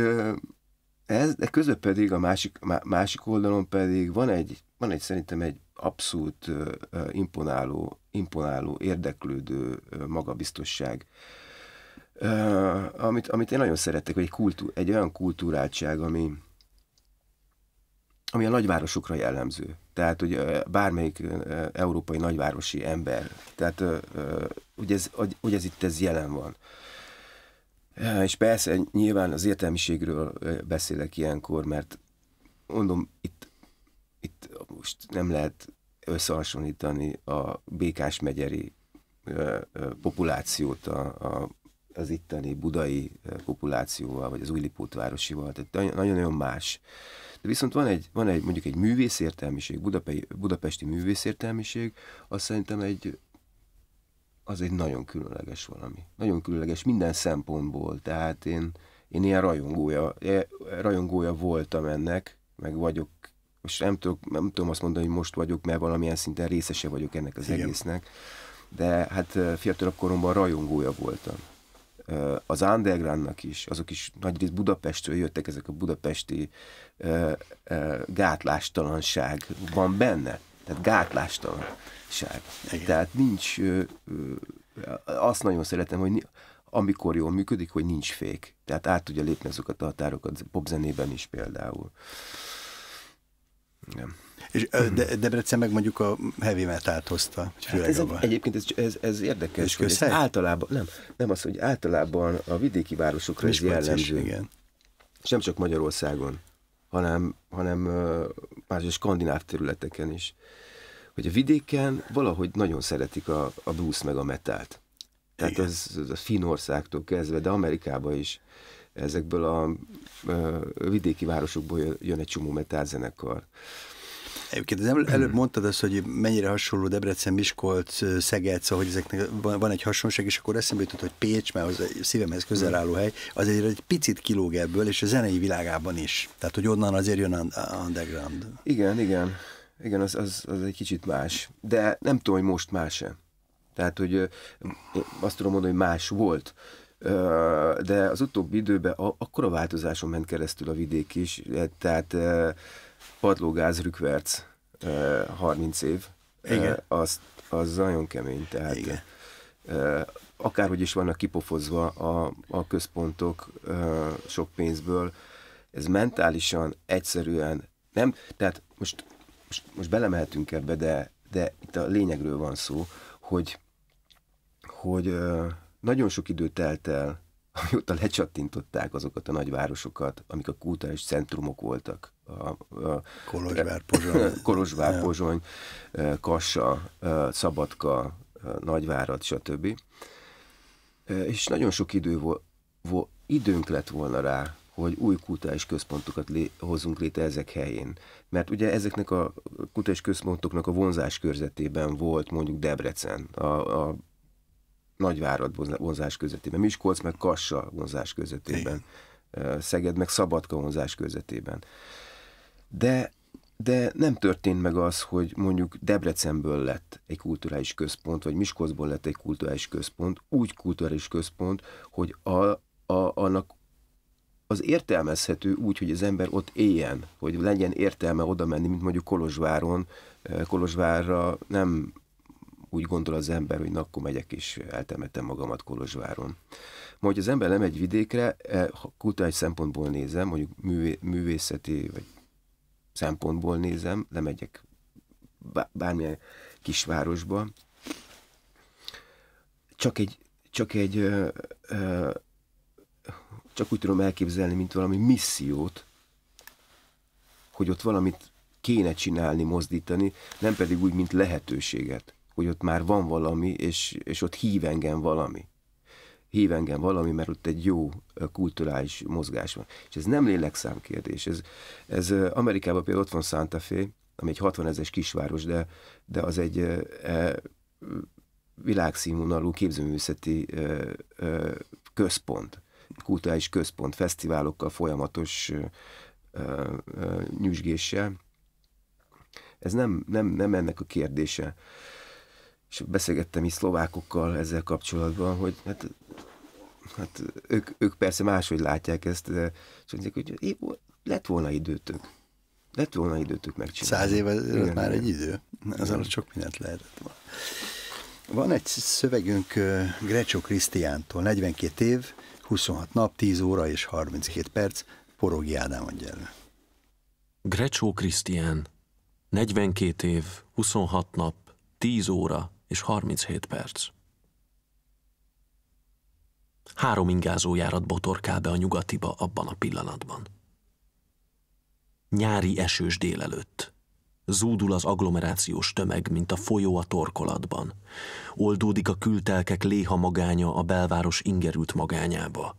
ez, de közben pedig a másik, másik oldalon pedig van egy van egy szerintem egy abszolút imponáló, imponáló, érdeklődő magabiztosság, amit, amit én nagyon szeretek, hogy egy, kultú, egy olyan kultúráltság, ami, ami a nagyvárosokra jellemző. Tehát, hogy bármelyik európai nagyvárosi ember, tehát, hogy ez, hogy ez itt ez jelen van. És persze, nyilván az értelmiségről beszélek ilyenkor, mert mondom, itt most nem lehet összehasonlítani a Békás-megyeri populációt a, a, az itteni budai populációval, vagy az újlipótvárosival, tehát nagyon-nagyon más. De viszont van egy, van egy mondjuk egy művészértelmiség, Budape, budapesti művészértelmiség, az szerintem egy, az egy nagyon különleges valami. Nagyon különleges minden szempontból. Tehát én, én ilyen rajongója, e, rajongója voltam ennek, meg vagyok és nem, tudok, nem tudom azt mondani, hogy most vagyok, mert valamilyen szinten részese vagyok ennek az Igen. egésznek, de hát fiatalabb koromban rajongója voltam. Az undergroundnak is, azok is nagyrészt Budapestről jöttek, ezek a budapesti gátlástalanság van benne. Tehát gátlástalanság. Igen. Tehát nincs, azt nagyon szeretem, hogy amikor jól működik, hogy nincs fék. Tehát át tudja lépni azokat a határokat, popzenében is például. Igen. És de, Debrecen meg mondjuk a heavy metal hozta, hát főleg hát ez egy, Egyébként ez, ez, ez érdekes, és ez általában, nem, nem az, hogy általában a vidéki városokra ez jellemző. igen. És nem csak Magyarországon, hanem, hanem más a skandináv területeken is. Hogy a vidéken valahogy nagyon szeretik a, a blues meg a metált. Tehát igen. ez, ez a Finországtól kezdve, de Amerikában is ezekből a vidéki városokból jön egy csomó metálzenekar. Egyébként el, előbb mondtad azt, hogy mennyire hasonló Debrecen, Miskolc, Szeged, szóval, hogy ezeknek van, egy hasonlóság, és akkor eszembe jutott, hogy Pécs, mert az a szívemhez közel álló hely, az egy picit kilóg ebből, és a zenei világában is. Tehát, hogy onnan azért jön a underground. Igen, igen. Igen, az, az, az egy kicsit más. De nem tudom, hogy most más-e. Tehát, hogy azt tudom mondani, hogy más volt de az utóbbi időben akkora változáson ment keresztül a vidék is, e, tehát padlógáz rükverc 30 év, Igen. Az, az nagyon kemény, tehát Igen. akárhogy is vannak kipofozva a, a központok sok pénzből, ez mentálisan egyszerűen nem, tehát most, most, most belemehetünk ebbe, de, de itt a lényegről van szó, hogy, hogy nagyon sok idő telt el, amióta lecsattintották azokat a nagyvárosokat, amik a kultúrás centrumok voltak. A, a, Kolozsvár, Pozsony. Kolozsvár, Pozsony, Kassa, Szabadka, Nagyvárad, stb. És nagyon sok idő volt, vo, időnk lett volna rá, hogy új kultúrás központokat lé, hozunk létre ezek helyén. Mert ugye ezeknek a kultúrás központoknak a vonzás körzetében volt mondjuk Debrecen, a, a Nagyvárad vonzás közöttében, Miskolc meg Kassa vonzás közöttében, Szeged meg Szabadka vonzás közöttében. De, de nem történt meg az, hogy mondjuk Debrecenből lett egy kulturális központ, vagy Miskolcból lett egy kulturális központ, úgy kulturális központ, hogy a, a, annak az értelmezhető úgy, hogy az ember ott éljen, hogy legyen értelme oda menni, mint mondjuk Kolozsváron. Kolozsvárra nem úgy gondol az ember, hogy na, akkor megyek és eltemetem magamat Kolozsváron. Majd az ember nem egy vidékre, eh, ha kulturális szempontból nézem, mondjuk művészeti vagy szempontból nézem, lemegyek bármilyen kisvárosba, csak egy, csak egy ö, eh, ö, eh, csak úgy tudom elképzelni, mint valami missziót, hogy ott valamit kéne csinálni, mozdítani, nem pedig úgy, mint lehetőséget hogy ott már van valami, és, és ott hív engem valami. Hív engem valami, mert ott egy jó kulturális mozgás van. És ez nem lélekszám kérdés. Ez, ez Amerikában például ott van Santa Fe, ami egy 60 ezes kisváros, de, de az egy e, e, világszínvonalú képzőművészeti e, e, központ, kulturális központ, fesztiválokkal folyamatos e, e, nyüzsgéssel. Ez nem, nem, nem ennek a kérdése és beszélgettem is szlovákokkal ezzel kapcsolatban, hogy hát, hát ők, ők persze máshogy látják ezt, de és mondják, hogy épp, lett volna időtök. Lett volna időtök megcsinálni. Száz éve igen, már egy idő. Az alatt sok mindent lehetett volna. Van egy szövegünk Grecsó Krisztiántól, 42 év, 26 nap, 10 óra és 32 perc, Porogi Ádám adja elő. Grecsó Krisztián, 42 év, 26 nap, 10 óra és 37 perc. Három ingázójárat botorkál be a nyugatiba abban a pillanatban. Nyári esős délelőtt. Zúdul az agglomerációs tömeg, mint a folyó a torkolatban. Oldódik a kültelkek léha magánya a belváros ingerült magányába.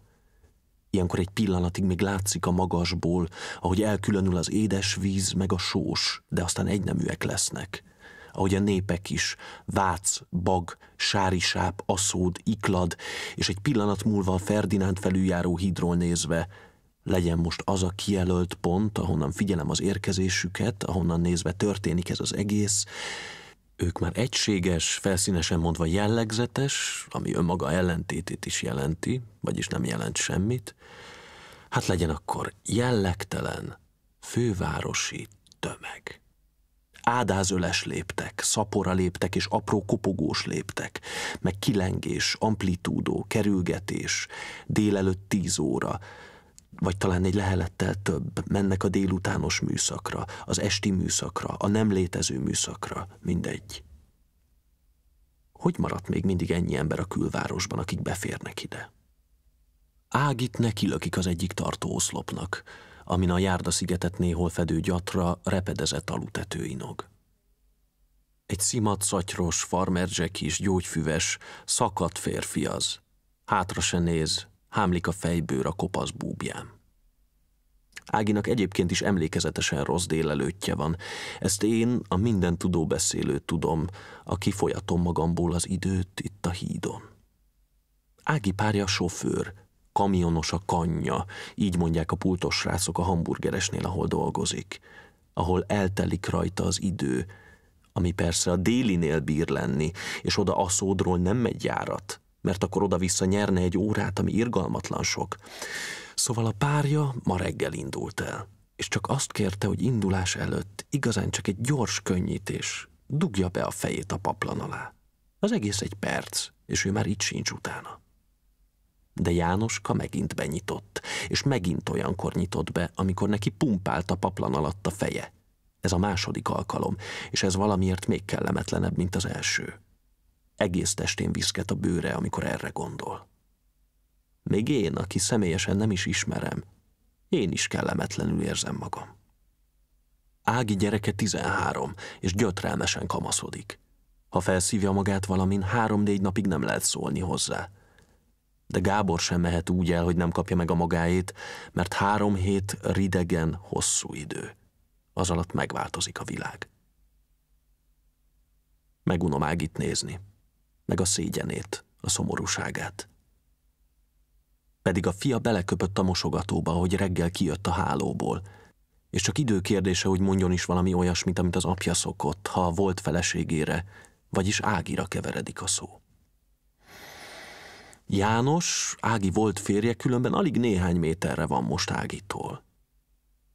Ilyenkor egy pillanatig még látszik a magasból, ahogy elkülönül az édes víz meg a sós, de aztán egyneműek lesznek – ahogy a népek is, Vác, Bag, Sárisáp, Aszód, Iklad, és egy pillanat múlva a Ferdinánd felüljáró hídról nézve, legyen most az a kijelölt pont, ahonnan figyelem az érkezésüket, ahonnan nézve történik ez az egész, ők már egységes, felszínesen mondva jellegzetes, ami önmaga ellentétét is jelenti, vagyis nem jelent semmit, hát legyen akkor jellegtelen, fővárosi tömeg. Ádázöles léptek, szapora léptek és apró kopogós léptek, meg kilengés, amplitúdó, kerülgetés, délelőtt tíz óra, vagy talán egy lehelettel több, mennek a délutános műszakra, az esti műszakra, a nem létező műszakra, mindegy. Hogy maradt még mindig ennyi ember a külvárosban, akik beférnek ide? Ágit neki, lökik az egyik oszlopnak, amin a járda szigetet néhol fedő gyatra repedezett alutetőinog. Egy szimat szatyros, farmerzsek is, gyógyfüves, szakadt férfi az. Hátra se néz, hámlik a fejbőr a kopasz búbján. Áginak egyébként is emlékezetesen rossz délelőttje van. Ezt én, a minden tudó beszélő tudom, aki folyatom magamból az időt itt a hídon. Ági párja sofőr, kamionos a kanyja, így mondják a pultos srácok a hamburgeresnél, ahol dolgozik, ahol eltelik rajta az idő, ami persze a délinél bír lenni, és oda szódról nem megy járat, mert akkor oda-vissza nyerne egy órát, ami irgalmatlan sok. Szóval a párja ma reggel indult el, és csak azt kérte, hogy indulás előtt igazán csak egy gyors könnyítés, dugja be a fejét a paplan alá. Az egész egy perc, és ő már itt sincs utána de Jánoska megint benyitott, és megint olyankor nyitott be, amikor neki pumpált a paplan alatt a feje. Ez a második alkalom, és ez valamiért még kellemetlenebb, mint az első. Egész testén viszket a bőre, amikor erre gondol. Még én, aki személyesen nem is ismerem, én is kellemetlenül érzem magam. Ági gyereke 13, és gyötrelmesen kamaszodik. Ha felszívja magát valamin, három-négy napig nem lehet szólni hozzá – de Gábor sem mehet úgy el, hogy nem kapja meg a magáét, mert három hét ridegen, hosszú idő. Az alatt megváltozik a világ. Megunom Ágit nézni, meg a szégyenét, a szomorúságát. Pedig a fia beleköpött a mosogatóba, hogy reggel kijött a hálóból, és csak idő kérdése, hogy mondjon is valami olyasmit, amit az apja szokott, ha volt feleségére, vagyis Ágira keveredik a szó. János, Ági volt férje, különben alig néhány méterre van most Ágitól.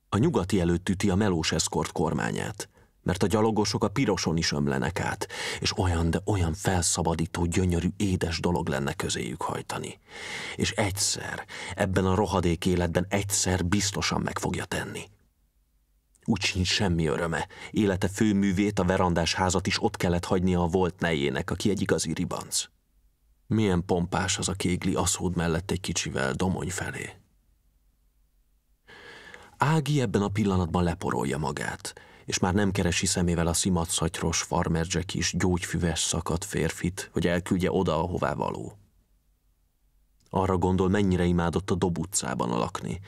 A nyugati előtt üti a melós eszkort kormányát, mert a gyalogosok a piroson is ömlenek át, és olyan, de olyan felszabadító, gyönyörű, édes dolog lenne közéjük hajtani. És egyszer, ebben a rohadék életben egyszer biztosan meg fogja tenni. Úgy sincs semmi öröme. Élete főművét, a verandás házat is ott kellett hagynia a volt nejének, aki egy igazi ribanc. Milyen pompás az a kégli aszód mellett egy kicsivel domony felé. Ági ebben a pillanatban leporolja magát, és már nem keresi szemével a szimatszatyros, farmerzsek is gyógyfüves szakadt férfit, hogy elküldje oda, ahová való. Arra gondol, mennyire imádott a Dob utcában alakni.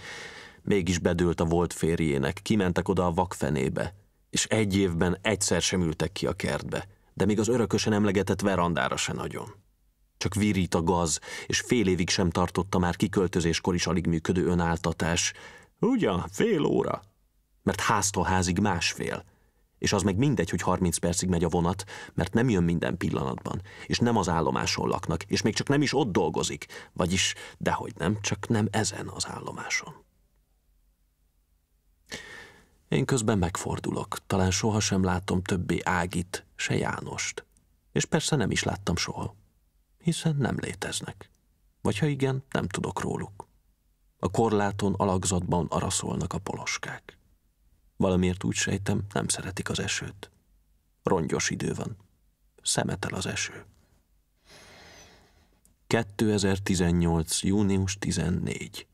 Mégis bedőlt a volt férjének, kimentek oda a vakfenébe, és egy évben egyszer sem ültek ki a kertbe, de még az örökösen emlegetett verandára se nagyon. Csak virít a gaz, és fél évig sem tartotta már kiköltözéskor is alig működő önáltatás. Ugyan, fél óra. Mert háztól házig másfél. És az meg mindegy, hogy 30 percig megy a vonat, mert nem jön minden pillanatban, és nem az állomáson laknak, és még csak nem is ott dolgozik, vagyis dehogy nem, csak nem ezen az állomáson. Én közben megfordulok, talán sohasem látom többé Ágit, se Jánost, és persze nem is láttam soha hiszen nem léteznek. Vagy ha igen, nem tudok róluk. A korláton alakzatban araszolnak a poloskák. Valamiért úgy sejtem, nem szeretik az esőt. Rongyos idő van. Szemetel az eső. 2018. június 14.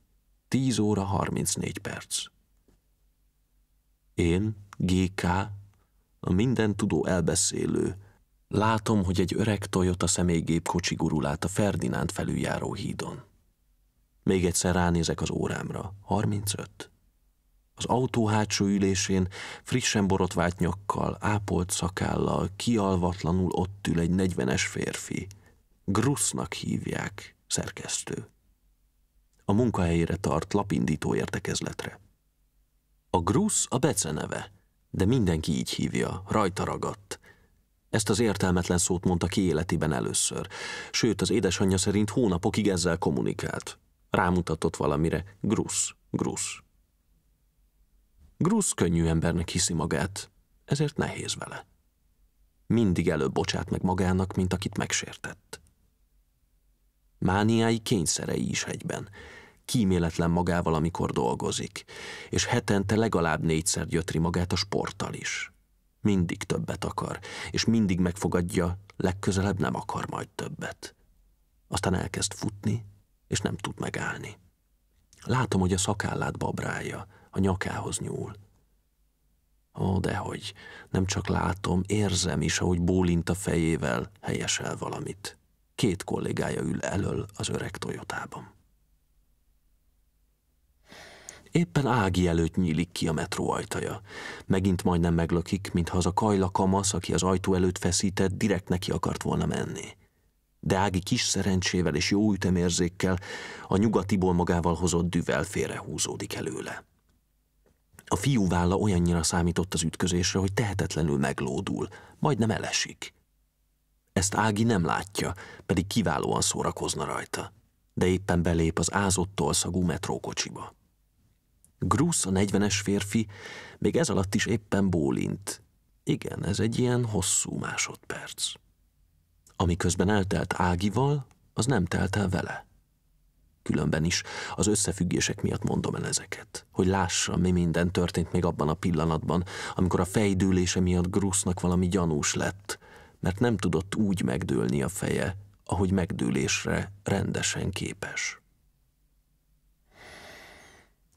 10 óra 34 perc. Én, GK, a minden tudó elbeszélő, Látom, hogy egy öreg Toyota személygép kocsi gurul át a Ferdinánd felüljáró hídon. Még egyszer ránézek az órámra. 35. Az autó hátsó ülésén frissen borotvált nyakkal, ápolt szakállal, kialvatlanul ott ül egy negyvenes férfi. Grusznak hívják, szerkesztő. A munkahelyére tart lapindító értekezletre. A Grusz a beceneve, de mindenki így hívja, rajta ragadt. Ezt az értelmetlen szót mondta ki életében először. Sőt, az édesanyja szerint hónapokig ezzel kommunikált. Rámutatott valamire. Grusz, grusz. Grusz könnyű embernek hiszi magát, ezért nehéz vele. Mindig előbb bocsát meg magának, mint akit megsértett. Mániái kényszerei is egyben. Kíméletlen magával, amikor dolgozik, és hetente legalább négyszer gyötri magát a sporttal is mindig többet akar, és mindig megfogadja, legközelebb nem akar majd többet. Aztán elkezd futni, és nem tud megállni. Látom, hogy a szakállát babrálja, a nyakához nyúl. Ó, dehogy, nem csak látom, érzem is, ahogy bólint a fejével, helyesel valamit. Két kollégája ül elől az öreg tojotában. Éppen Ági előtt nyílik ki a metró ajtaja. Megint majdnem meglökik, mintha az a kajla kamasz, aki az ajtó előtt feszített, direkt neki akart volna menni. De Ági kis szerencsével és jó ütemérzékkel a nyugatiból magával hozott düvel félrehúzódik előle. A fiú válla olyannyira számított az ütközésre, hogy tehetetlenül meglódul, majdnem elesik. Ezt Ági nem látja, pedig kiválóan szórakozna rajta, de éppen belép az ázott tolszagú metrókocsiba. Grusz, a negyvenes férfi, még ez alatt is éppen bólint. Igen, ez egy ilyen hosszú másodperc. Ami közben eltelt Ágival, az nem telt el vele. Különben is az összefüggések miatt mondom el ezeket, hogy lássam, mi minden történt még abban a pillanatban, amikor a fejdőlése miatt Grusznak valami gyanús lett, mert nem tudott úgy megdőlni a feje, ahogy megdőlésre rendesen képes.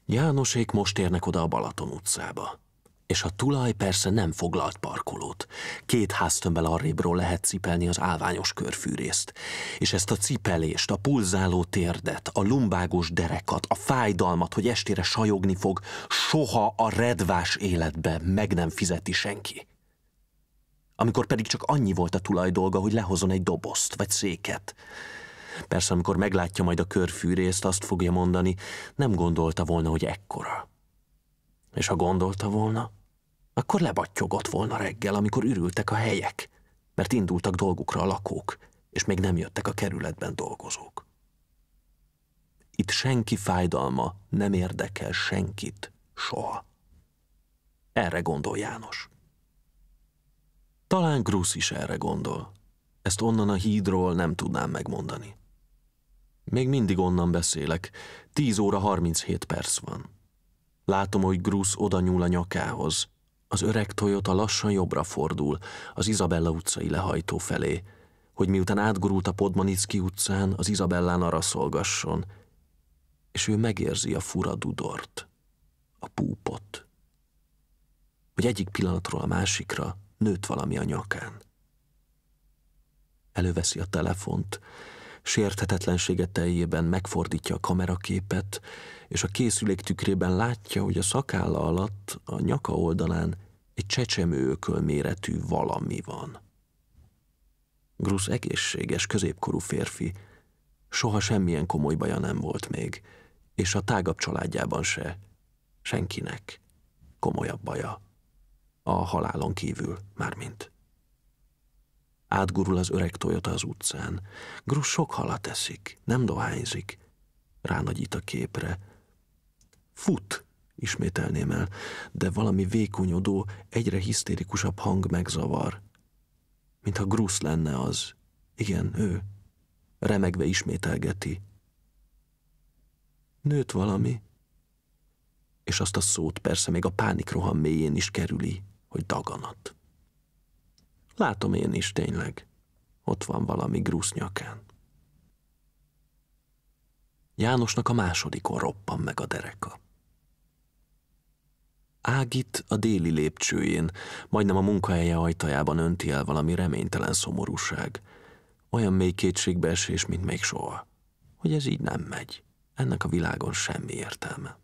Jánosék most érnek oda a Balaton utcába. És a tulaj persze nem foglalt parkolót. Két háztömbbel arrébról lehet cipelni az álványos körfűrészt. És ezt a cipelést, a pulzáló térdet, a lumbágos derekat, a fájdalmat, hogy estére sajogni fog, soha a redvás életbe meg nem fizeti senki amikor pedig csak annyi volt a tulaj dolga, hogy lehozon egy dobozt vagy széket. Persze, amikor meglátja majd a körfűrészt, azt fogja mondani, nem gondolta volna, hogy ekkora. És ha gondolta volna, akkor lebattyogott volna reggel, amikor ürültek a helyek, mert indultak dolgukra a lakók, és még nem jöttek a kerületben dolgozók. Itt senki fájdalma nem érdekel senkit soha. Erre gondol János. Talán Grusz is erre gondol. Ezt onnan a hídról nem tudnám megmondani. Még mindig onnan beszélek. Tíz óra harminchét perc van. Látom, hogy Grusz oda nyúl a nyakához. Az öreg Toyota lassan jobbra fordul, az Izabella utcai lehajtó felé, hogy miután átgurult a Podmanicki utcán, az Izabellán arra szolgasson. És ő megérzi a fura dudort, a púpot. Hogy egyik pillanatról a másikra nőtt valami a nyakán. Előveszi a telefont, sérthetetlensége teljében megfordítja a kameraképet, és a készülék tükrében látja, hogy a szakálla alatt a nyaka oldalán egy csecsemőököl méretű valami van. Grusz egészséges, középkorú férfi, soha semmilyen komoly baja nem volt még, és a tágabb családjában se, senkinek komolyabb baja. A halálon kívül, mármint. Átgurul az öreg Toyota az utcán. Grus sok halat eszik, nem dohányzik. Ránagyít a képre. Fut, ismételném el, de valami vékonyodó, egyre hisztérikusabb hang megzavar. Mintha Grus lenne az. Igen, ő. Remegve ismételgeti. Nőtt valami. És azt a szót persze még a pánikroham mélyén is kerüli, hogy daganat. Látom én is tényleg. Ott van valami grusz nyakán. Jánosnak a másodikon roppan meg a dereka. Ágit a déli lépcsőjén, majdnem a munkahelye ajtajában önti el valami reménytelen szomorúság. Olyan mély kétségbeesés, mint még soha. Hogy ez így nem megy. Ennek a világon semmi értelme.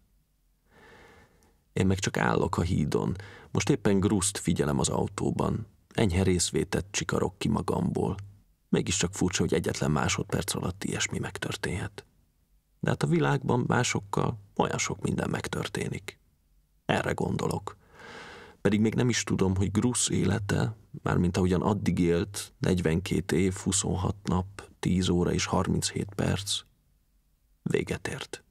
Én meg csak állok a hídon, most éppen gruszt figyelem az autóban, Enyhe részvétet csikarok ki magamból. Mégiscsak furcsa, hogy egyetlen másodperc alatt ilyesmi megtörténhet. De hát a világban másokkal olyan sok minden megtörténik. Erre gondolok. Pedig még nem is tudom, hogy Grusz élete, mármint ahogyan addig élt, 42 év, 26 nap, 10 óra és 37 perc, véget ért.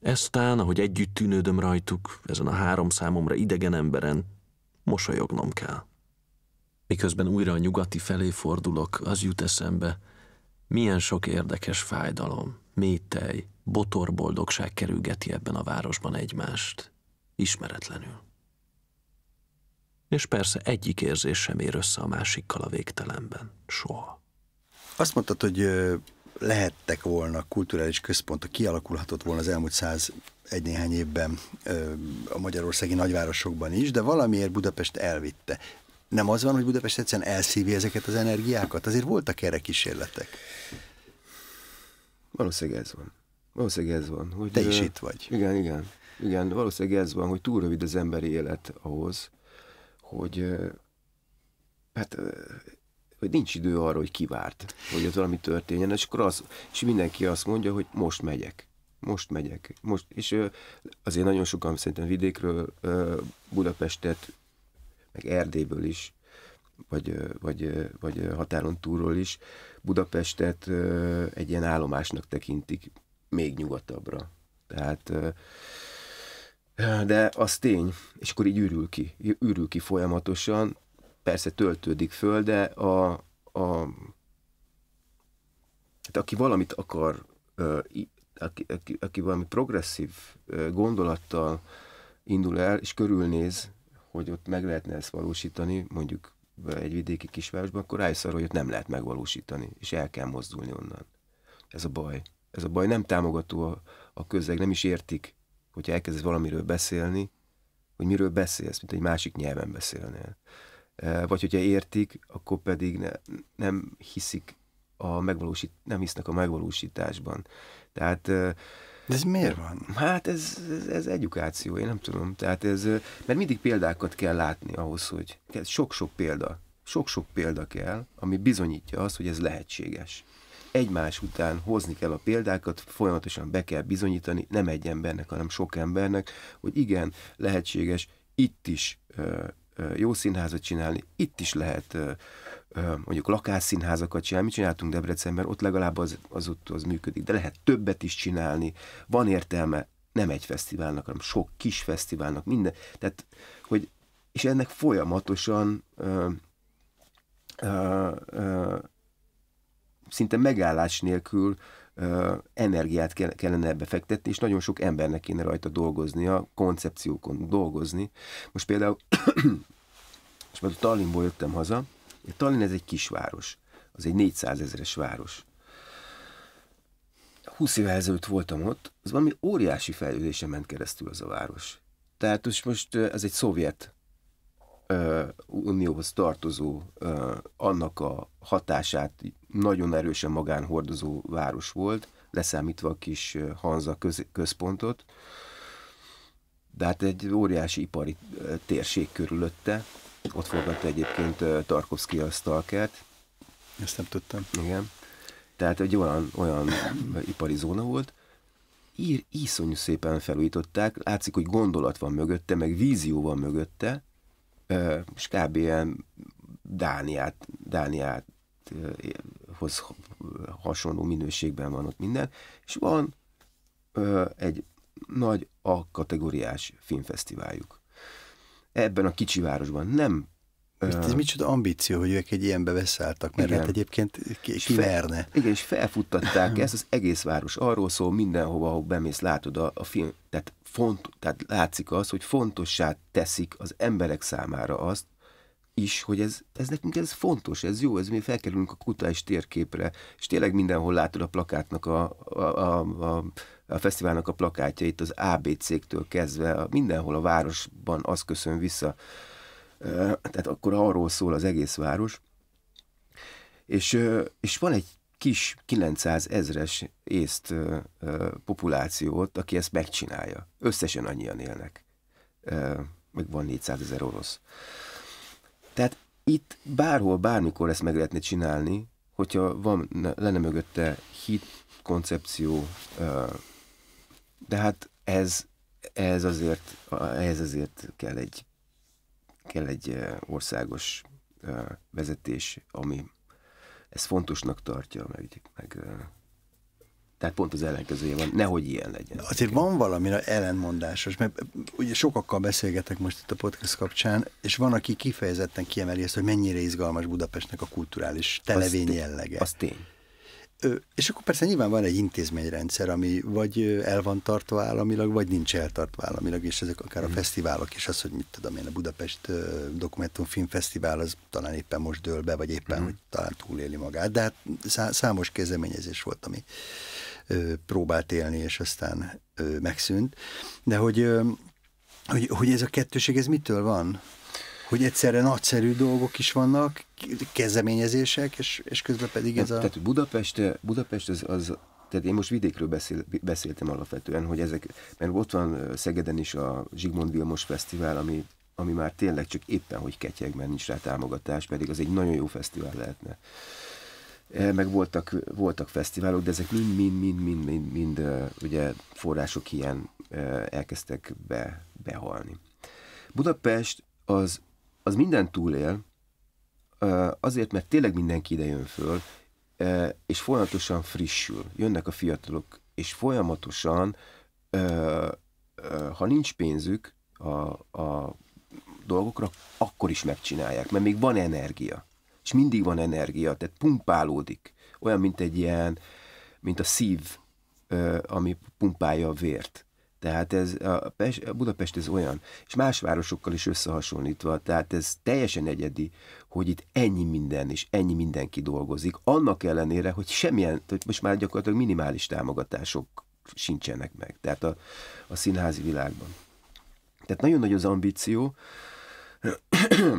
Eztán, ahogy együtt tűnődöm rajtuk, ezen a három számomra idegen emberen, Mosolyognom kell. Miközben újra a nyugati felé fordulok, az jut eszembe, milyen sok érdekes fájdalom, métej, botorboldogság kerülgeti ebben a városban egymást, ismeretlenül. És persze egyik érzés sem ér össze a másikkal a végtelenben, soha. Azt mondtad, hogy lehettek volna kulturális központok, kialakulhatott volna az elmúlt száz egy-néhány évben a magyarországi nagyvárosokban is, de valamiért Budapest elvitte. Nem az van, hogy Budapest egyszerűen elszívja ezeket az energiákat? Azért voltak erre kísérletek. Valószínűleg ez van. Valószínűleg ez van. Hogy, Te is itt vagy. Igen, igen. Igen, valószínűleg ez van, hogy túl rövid az emberi élet ahhoz, hogy hát hogy nincs idő arra, hogy kivárt, hogy ott valami történjen, és akkor az, és mindenki azt mondja, hogy most megyek most megyek. Most, és azért nagyon sokan szerintem vidékről Budapestet, meg Erdélyből is, vagy, vagy, vagy határon túlról is, Budapestet egy ilyen állomásnak tekintik még nyugatabbra. Tehát de az tény, és akkor így ürül ki, ürül ki folyamatosan, persze töltődik föl, de a, a hát aki valamit akar aki, aki, aki valami progresszív gondolattal indul el, és körülnéz, hogy ott meg lehetne ezt valósítani, mondjuk egy vidéki kisvárosban, akkor rájössz arra, hogy ott nem lehet megvalósítani, és el kell mozdulni onnan. Ez a baj. Ez a baj nem támogató a, a közeg, nem is értik, hogyha elkezdesz valamiről beszélni, hogy miről beszélsz, mint egy másik nyelven beszélnél. Vagy hogyha értik, akkor pedig ne, nem hiszik a megvalósít, nem hisznek a megvalósításban. Tehát... De ez miért van? Hát ez, ez, ez edukáció, én nem tudom. Tehát ez, mert mindig példákat kell látni ahhoz, hogy sok-sok példa, sok-sok példa kell, ami bizonyítja azt, hogy ez lehetséges egymás után hozni kell a példákat, folyamatosan be kell bizonyítani, nem egy embernek, hanem sok embernek, hogy igen, lehetséges itt is ö, ö, jó színházat csinálni, itt is lehet ö, mondjuk lakásszínházakat csinálni, mit csináltunk Debrecenben, ott legalább az, az, ott, az működik, de lehet többet is csinálni, van értelme, nem egy fesztiválnak, hanem sok kis fesztiválnak, minden, tehát, hogy, és ennek folyamatosan ö, ö, ö, szinte megállás nélkül ö, energiát kellene ebbe fektetni, és nagyon sok embernek kéne rajta dolgozni a koncepciókon dolgozni. Most például, most a Tallinnból jöttem haza, Tallinn ez egy kisváros, az egy 400 ezeres város. 20 évvel ezelőtt voltam ott, az valami óriási fejlődésen ment keresztül az a város. Tehát most, most ez egy szovjet ö, unióhoz tartozó, ö, annak a hatását nagyon erősen magán hordozó város volt, leszámítva a kis Hanza köz, központot, de hát egy óriási ipari térség körülötte, ott forgatta egyébként Tarkovsky a Stalkert. Ezt nem tudtam. Igen. Tehát egy olyan, olyan ipari zóna volt. Ír, iszonyú szépen felújították, látszik, hogy gondolat van mögötte, meg vízió van mögötte, és kb. ilyen Dániát, Dániát hoz hasonló minőségben van ott minden, és van egy nagy A kategóriás filmfesztiváljuk ebben a kicsi városban nem ez, ez micsoda ambíció, hogy ők egy ilyenbe veszálltak, mert igen. hát egyébként ki verne. Igen, és felfuttatták ezt, az egész város arról szól, mindenhova, ahol bemész, látod a, a film, tehát, font, tehát látszik az, hogy fontossá teszik az emberek számára azt, is, hogy ez, ez nekünk ez fontos, ez jó, ez mi felkerülünk a kutás térképre, és tényleg mindenhol látod a plakátnak a, a, a, a a fesztiválnak a plakátjait az ABC-től kezdve, mindenhol a városban az köszön vissza, tehát akkor arról szól az egész város. És, és van egy kis 900 ezres észt populációt, aki ezt megcsinálja. Összesen annyian élnek. Meg van 400 ezer orosz. Tehát itt bárhol, bármikor ezt meg lehetne csinálni, hogyha van, lenne mögötte hit, koncepció, de hát ez, ez azért, ez azért kell egy, kell egy országos vezetés, ami ezt fontosnak tartja, meg, meg tehát pont az ellenkezője van, nehogy ilyen legyen. Azért van valami ellenmondásos mert ugye sokakkal beszélgetek most itt a podcast kapcsán, és van, aki kifejezetten kiemeli ezt, hogy mennyire izgalmas Budapestnek a kulturális televény az jellege. Az tény. És akkor persze nyilván van egy intézményrendszer, ami vagy el van tartva államilag, vagy nincs eltartva államilag, és ezek akár a mm. fesztiválok is, az, hogy mit tudom én, a Budapest Film Fesztivál, az talán éppen most dől be, vagy éppen, mm. hogy talán túléli magát, de hát számos kezdeményezés volt, ami próbált élni, és aztán megszűnt. De hogy, hogy, hogy ez a kettőség, ez mitől van? hogy egyszerre nagyszerű dolgok is vannak, kezdeményezések, és, és közben pedig ez hát, a... Tehát Budapest, Budapest az, az tehát én most vidékről beszél, beszéltem alapvetően, hogy ezek, mert ott van Szegeden is a Zsigmond Vilmos Fesztivál, ami, ami már tényleg csak éppen, hogy ketyeg, mert nincs rá támogatás, pedig az egy nagyon jó fesztivál lehetne. E, meg voltak, voltak fesztiválok, de ezek mind, mind, mind, mind, mind, mind ugye források ilyen elkezdtek be, behalni. Budapest az az minden túlél, azért, mert tényleg mindenki ide jön föl, és folyamatosan frissül. Jönnek a fiatalok, és folyamatosan, ha nincs pénzük a, a dolgokra, akkor is megcsinálják, mert még van energia. És mindig van energia, tehát pumpálódik. Olyan, mint egy ilyen, mint a szív, ami pumpálja a vért. Tehát ez a, Pest, a Budapest ez olyan, és más városokkal is összehasonlítva, tehát ez teljesen egyedi, hogy itt ennyi minden és ennyi mindenki dolgozik, annak ellenére, hogy semmilyen, hogy most már gyakorlatilag minimális támogatások sincsenek meg, tehát a, a színházi világban. Tehát nagyon nagy az ambíció,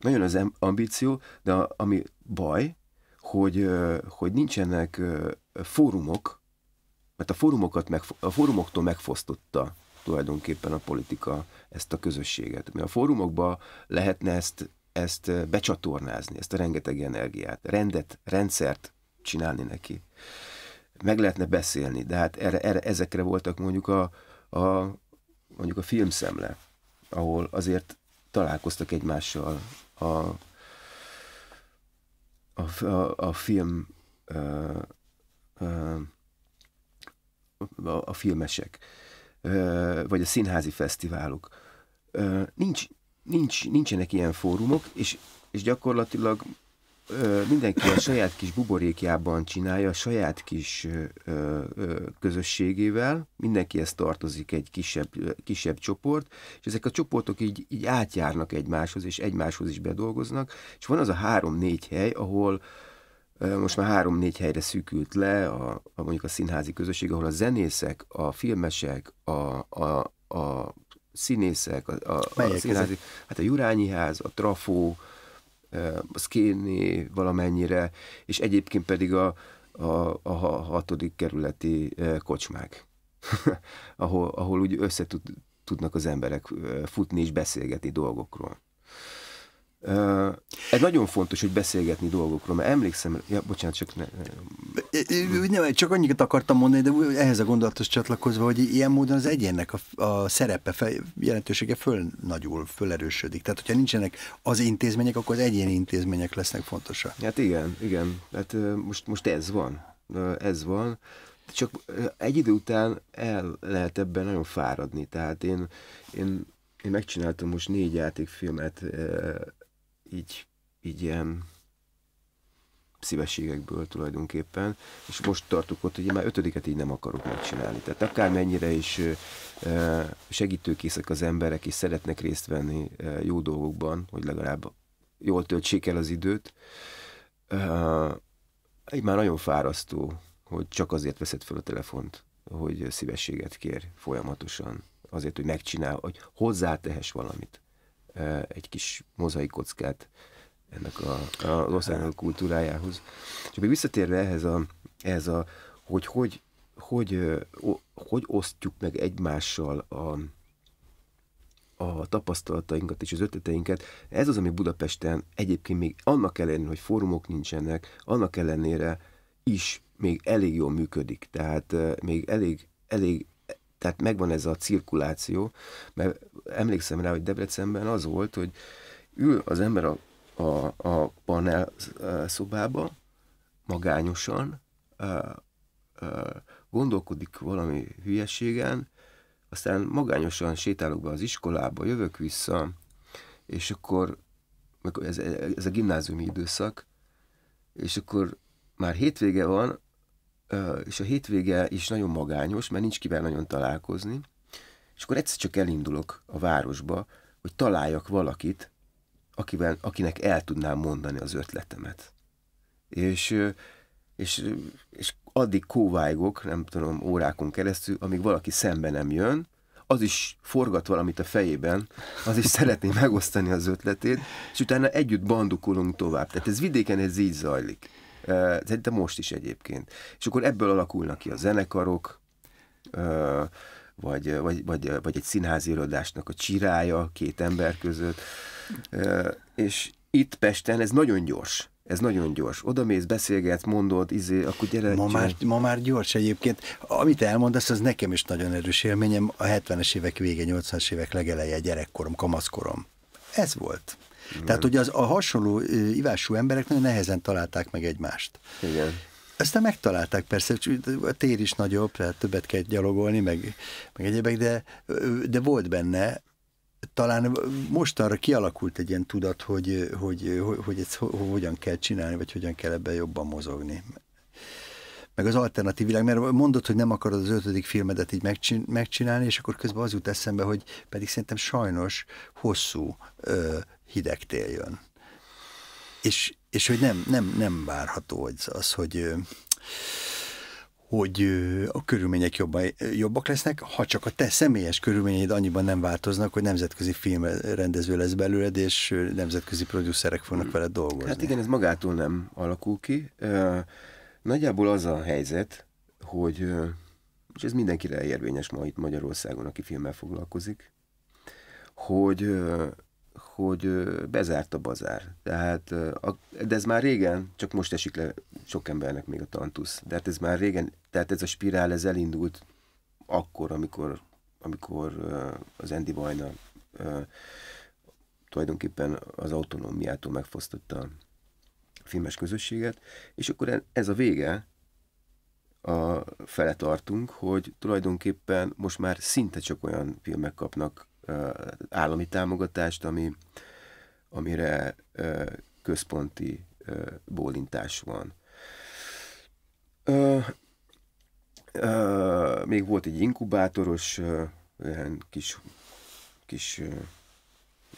nagyon az ambíció, de ami baj, hogy, hogy nincsenek fórumok, mert a, fórumokat meg, a fórumoktól megfosztotta tulajdonképpen a politika ezt a közösséget. Mert a fórumokba lehetne ezt, ezt becsatornázni, ezt a rengeteg energiát, rendet, rendszert csinálni neki. Meg lehetne beszélni, de hát erre, erre, ezekre voltak mondjuk a, a, mondjuk a filmszemle, ahol azért találkoztak egymással a, a, a, a film uh, uh, a, a filmesek, vagy a színházi fesztiválok. Nincs, nincs, nincsenek ilyen fórumok, és, és gyakorlatilag mindenki a saját kis buborékjában csinálja, a saját kis közösségével, mindenkihez tartozik egy kisebb, kisebb csoport, és ezek a csoportok így, így átjárnak egymáshoz, és egymáshoz is bedolgoznak, és van az a három-négy hely, ahol, most már három-négy helyre szűkült le a, a, mondjuk a színházi közösség, ahol a zenészek, a filmesek, a, a, a színészek, a, a, a színházi, ezek? hát a Jurányi Ház, a Trafó, a Szkéni valamennyire, és egyébként pedig a, a, a hatodik kerületi kocsmák, ahol, ahol úgy összetud tudnak az emberek futni és beszélgetni dolgokról. Uh, ez nagyon fontos, hogy beszélgetni dolgokról, mert emlékszem, ja, bocsánat, csak ne, ne. Nem, csak annyit akartam mondani, de ehhez a gondolatos csatlakozva, hogy ilyen módon az egyének a, a szerepe, fel, jelentősége fölnagyul, fölerősödik. Tehát, hogyha nincsenek az intézmények, akkor az egyéni intézmények lesznek fontosak. Hát igen, igen. Hát most, most ez van. Ez van. Csak egy idő után el lehet ebben nagyon fáradni. Tehát én, én, én megcsináltam most négy játékfilmet így, így ilyen szívességekből tulajdonképpen, és most tartok ott, hogy én már ötödiket így nem akarok megcsinálni. Tehát akármennyire is segítőkészek az emberek, és szeretnek részt venni jó dolgokban, hogy legalább jól töltsék el az időt, egy már nagyon fárasztó, hogy csak azért veszed fel a telefont, hogy szívességet kér folyamatosan, azért, hogy megcsinál, hogy hozzátehes valamit egy kis mozaikockát ennek a, a Los Angeles kultúrájához. Csak még visszatérve ehhez a, ehhez a hogy, hogy, hogy, hogy osztjuk meg egymással a, a tapasztalatainkat és az ötleteinket. Ez az, ami Budapesten egyébként még annak ellenére, hogy fórumok nincsenek, annak ellenére is még elég jól működik. Tehát még elég, elég tehát megvan ez a cirkuláció, mert emlékszem rá, hogy Debrecenben az volt, hogy ül az ember a, a, a panel szobába, magányosan, gondolkodik valami hülyeségen, aztán magányosan sétálok be az iskolába, jövök vissza, és akkor ez, ez a gimnáziumi időszak, és akkor már hétvége van, és a hétvége is nagyon magányos, mert nincs kivel nagyon találkozni, és akkor egyszer csak elindulok a városba, hogy találjak valakit, akivel, akinek el tudnám mondani az ötletemet. És, és, és addig kóvájgok, nem tudom, órákon keresztül, amíg valaki szembe nem jön, az is forgat valamit a fejében, az is szeretné megosztani az ötletét, és utána együtt bandukolunk tovább. Tehát ez vidéken ez így zajlik de most is egyébként. És akkor ebből alakulnak ki a zenekarok, vagy, vagy, vagy, vagy egy színházi színházirodásnak a csirája két ember között. És itt Pesten ez nagyon gyors. Ez nagyon gyors. Oda mész, beszélgetsz, mondod, izé, akkor gyere. Ma már, ma már gyors egyébként. Amit elmondasz, az nekem is nagyon erős élményem. A 70-es évek vége, 80-as évek legeleje, gyerekkorom, kamaszkorom. Ez volt. Igen. Tehát ugye az, a hasonló ivású emberek nagyon nehezen találták meg egymást. Igen. Aztán megtalálták persze, a tér is nagyobb, tehát többet kell gyalogolni, meg, meg egyébek, de, de volt benne talán mostanra kialakult egy ilyen tudat, hogy, hogy, hogy, hogy ezt hogyan kell csinálni, vagy hogyan kell ebben jobban mozogni meg az alternatív világ, mert mondod, hogy nem akarod az ötödik filmedet így megcsinálni, és akkor közben az jut eszembe, hogy pedig szerintem sajnos hosszú ö, hideg tél jön. És, és hogy nem, nem, nem várható az, az, hogy hogy a körülmények jobban, jobbak lesznek, ha csak a te személyes körülményeid annyiban nem változnak, hogy nemzetközi filmrendező lesz belőled, és nemzetközi producerek fognak mm. veled dolgozni. Hát igen, ez magától nem alakul ki. Nagyjából az a helyzet, hogy, és ez mindenkire érvényes ma itt Magyarországon, aki filmmel foglalkozik, hogy, hogy bezárt a bazár. Tehát, de ez már régen, csak most esik le sok embernek még a tantusz. hát ez már régen, tehát ez a spirál, ez elindult akkor, amikor, amikor az Andy Vajna tulajdonképpen az autonómiától megfosztotta filmes közösséget, és akkor ez a vége, a fele tartunk, hogy tulajdonképpen most már szinte csak olyan filmek kapnak uh, állami támogatást, ami, amire uh, központi uh, bólintás van. Uh, uh, még volt egy inkubátoros uh, ilyen kis, kis uh,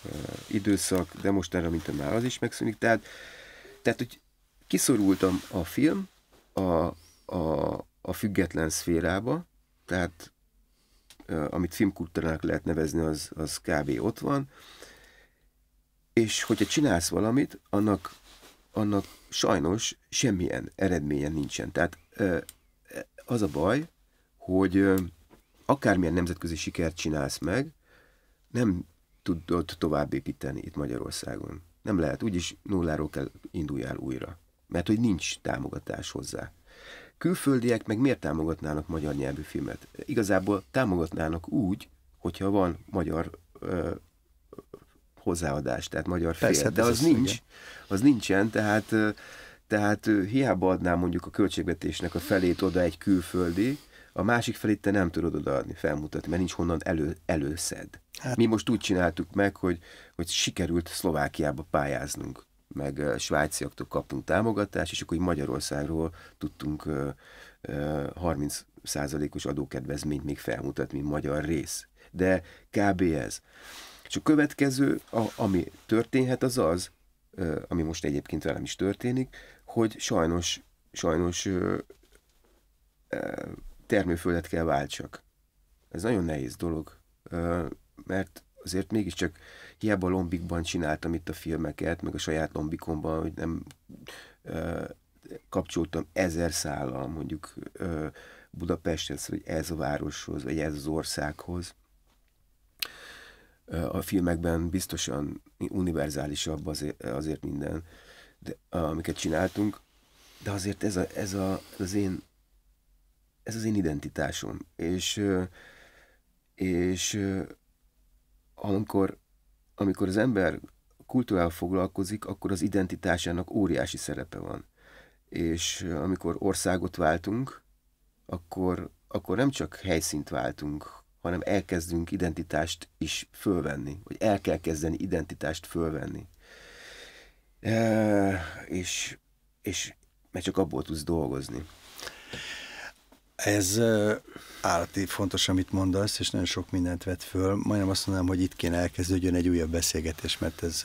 uh, időszak, de most erre, mint már az is megszűnik, tehát uh, tehát, hogy kiszorultam a film a, a, a független szférába, tehát amit filmkultúrának lehet nevezni, az, az kb. ott van, és hogyha csinálsz valamit, annak, annak sajnos semmilyen eredménye nincsen. Tehát az a baj, hogy akármilyen nemzetközi sikert csinálsz meg, nem tudod tovább építeni itt Magyarországon. Nem lehet, úgyis nulláról kell induljál újra. Mert hogy nincs támogatás hozzá. Külföldiek meg miért támogatnának magyar nyelvű filmet? Igazából támogatnának úgy, hogyha van magyar ö, hozzáadás, tehát magyar fél. Persze, hát de az, az nincs, Ugye. az nincsen, tehát, tehát hiába adnám mondjuk a költségvetésnek a felét oda egy külföldi, a másik felét te nem tudod odaadni, felmutatni, mert nincs honnan elő, előszed. Hát. Mi most úgy csináltuk meg, hogy, hogy sikerült Szlovákiába pályáznunk, meg svájciaktól kaptunk támogatást, és akkor így Magyarországról tudtunk 30 százalékos adókedvezményt még felmutatni, magyar rész. De kb. ez. És a következő, a, ami történhet, az az, ami most egyébként velem is történik, hogy sajnos, sajnos termőföldet kell váltsak. Ez nagyon nehéz dolog, mert azért mégiscsak hiába lombikban csináltam itt a filmeket, meg a saját lombikomban, hogy nem kapcsoltam ezer szállal mondjuk Budapesthez, vagy ez a városhoz, vagy ez az országhoz. A filmekben biztosan univerzálisabb azért, azért minden, de, amiket csináltunk, de azért ez, a, ez a, az én ez az én identitásom. És, és amikor, amikor az ember kultúrával foglalkozik, akkor az identitásának óriási szerepe van. És amikor országot váltunk, akkor, akkor nem csak helyszínt váltunk, hanem elkezdünk identitást is fölvenni, vagy el kell kezdeni identitást fölvenni. E, és, és mert csak abból tudsz dolgozni. Ez állati fontos, amit mondasz, és nagyon sok mindent vett föl. Majdnem azt mondanám, hogy itt kéne elkezdődjön egy újabb beszélgetés, mert ez,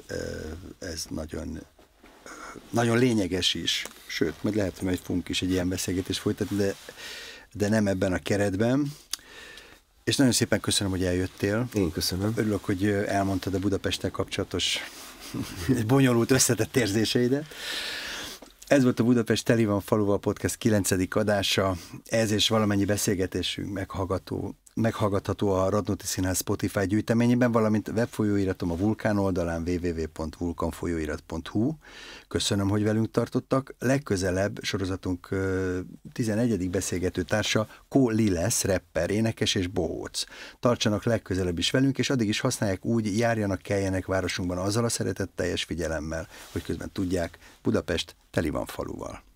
ez nagyon nagyon lényeges is, sőt, majd lehet, hogy funk is egy ilyen beszélgetés folytatni, de, de nem ebben a keretben. És nagyon szépen köszönöm, hogy eljöttél. Én köszönöm. Örülök, hogy elmondtad a Budapesttel kapcsolatos bonyolult, összetett érzéseidet. Ez volt a Budapest Teli van faluval podcast 9. adása. Ez és valamennyi beszélgetésünk meghallgató meghallgatható a Radnóti Színház Spotify gyűjteményében, valamint webfolyóiratom a Vulkán oldalán www.vulkanfolyóirat.hu. Köszönöm, hogy velünk tartottak. Legközelebb sorozatunk 11. beszélgető társa Kó Liles, rapper, énekes és bohóc. Tartsanak legközelebb is velünk, és addig is használják úgy, járjanak, keljenek városunkban azzal a szeretetteljes figyelemmel, hogy közben tudják, Budapest teli van faluval.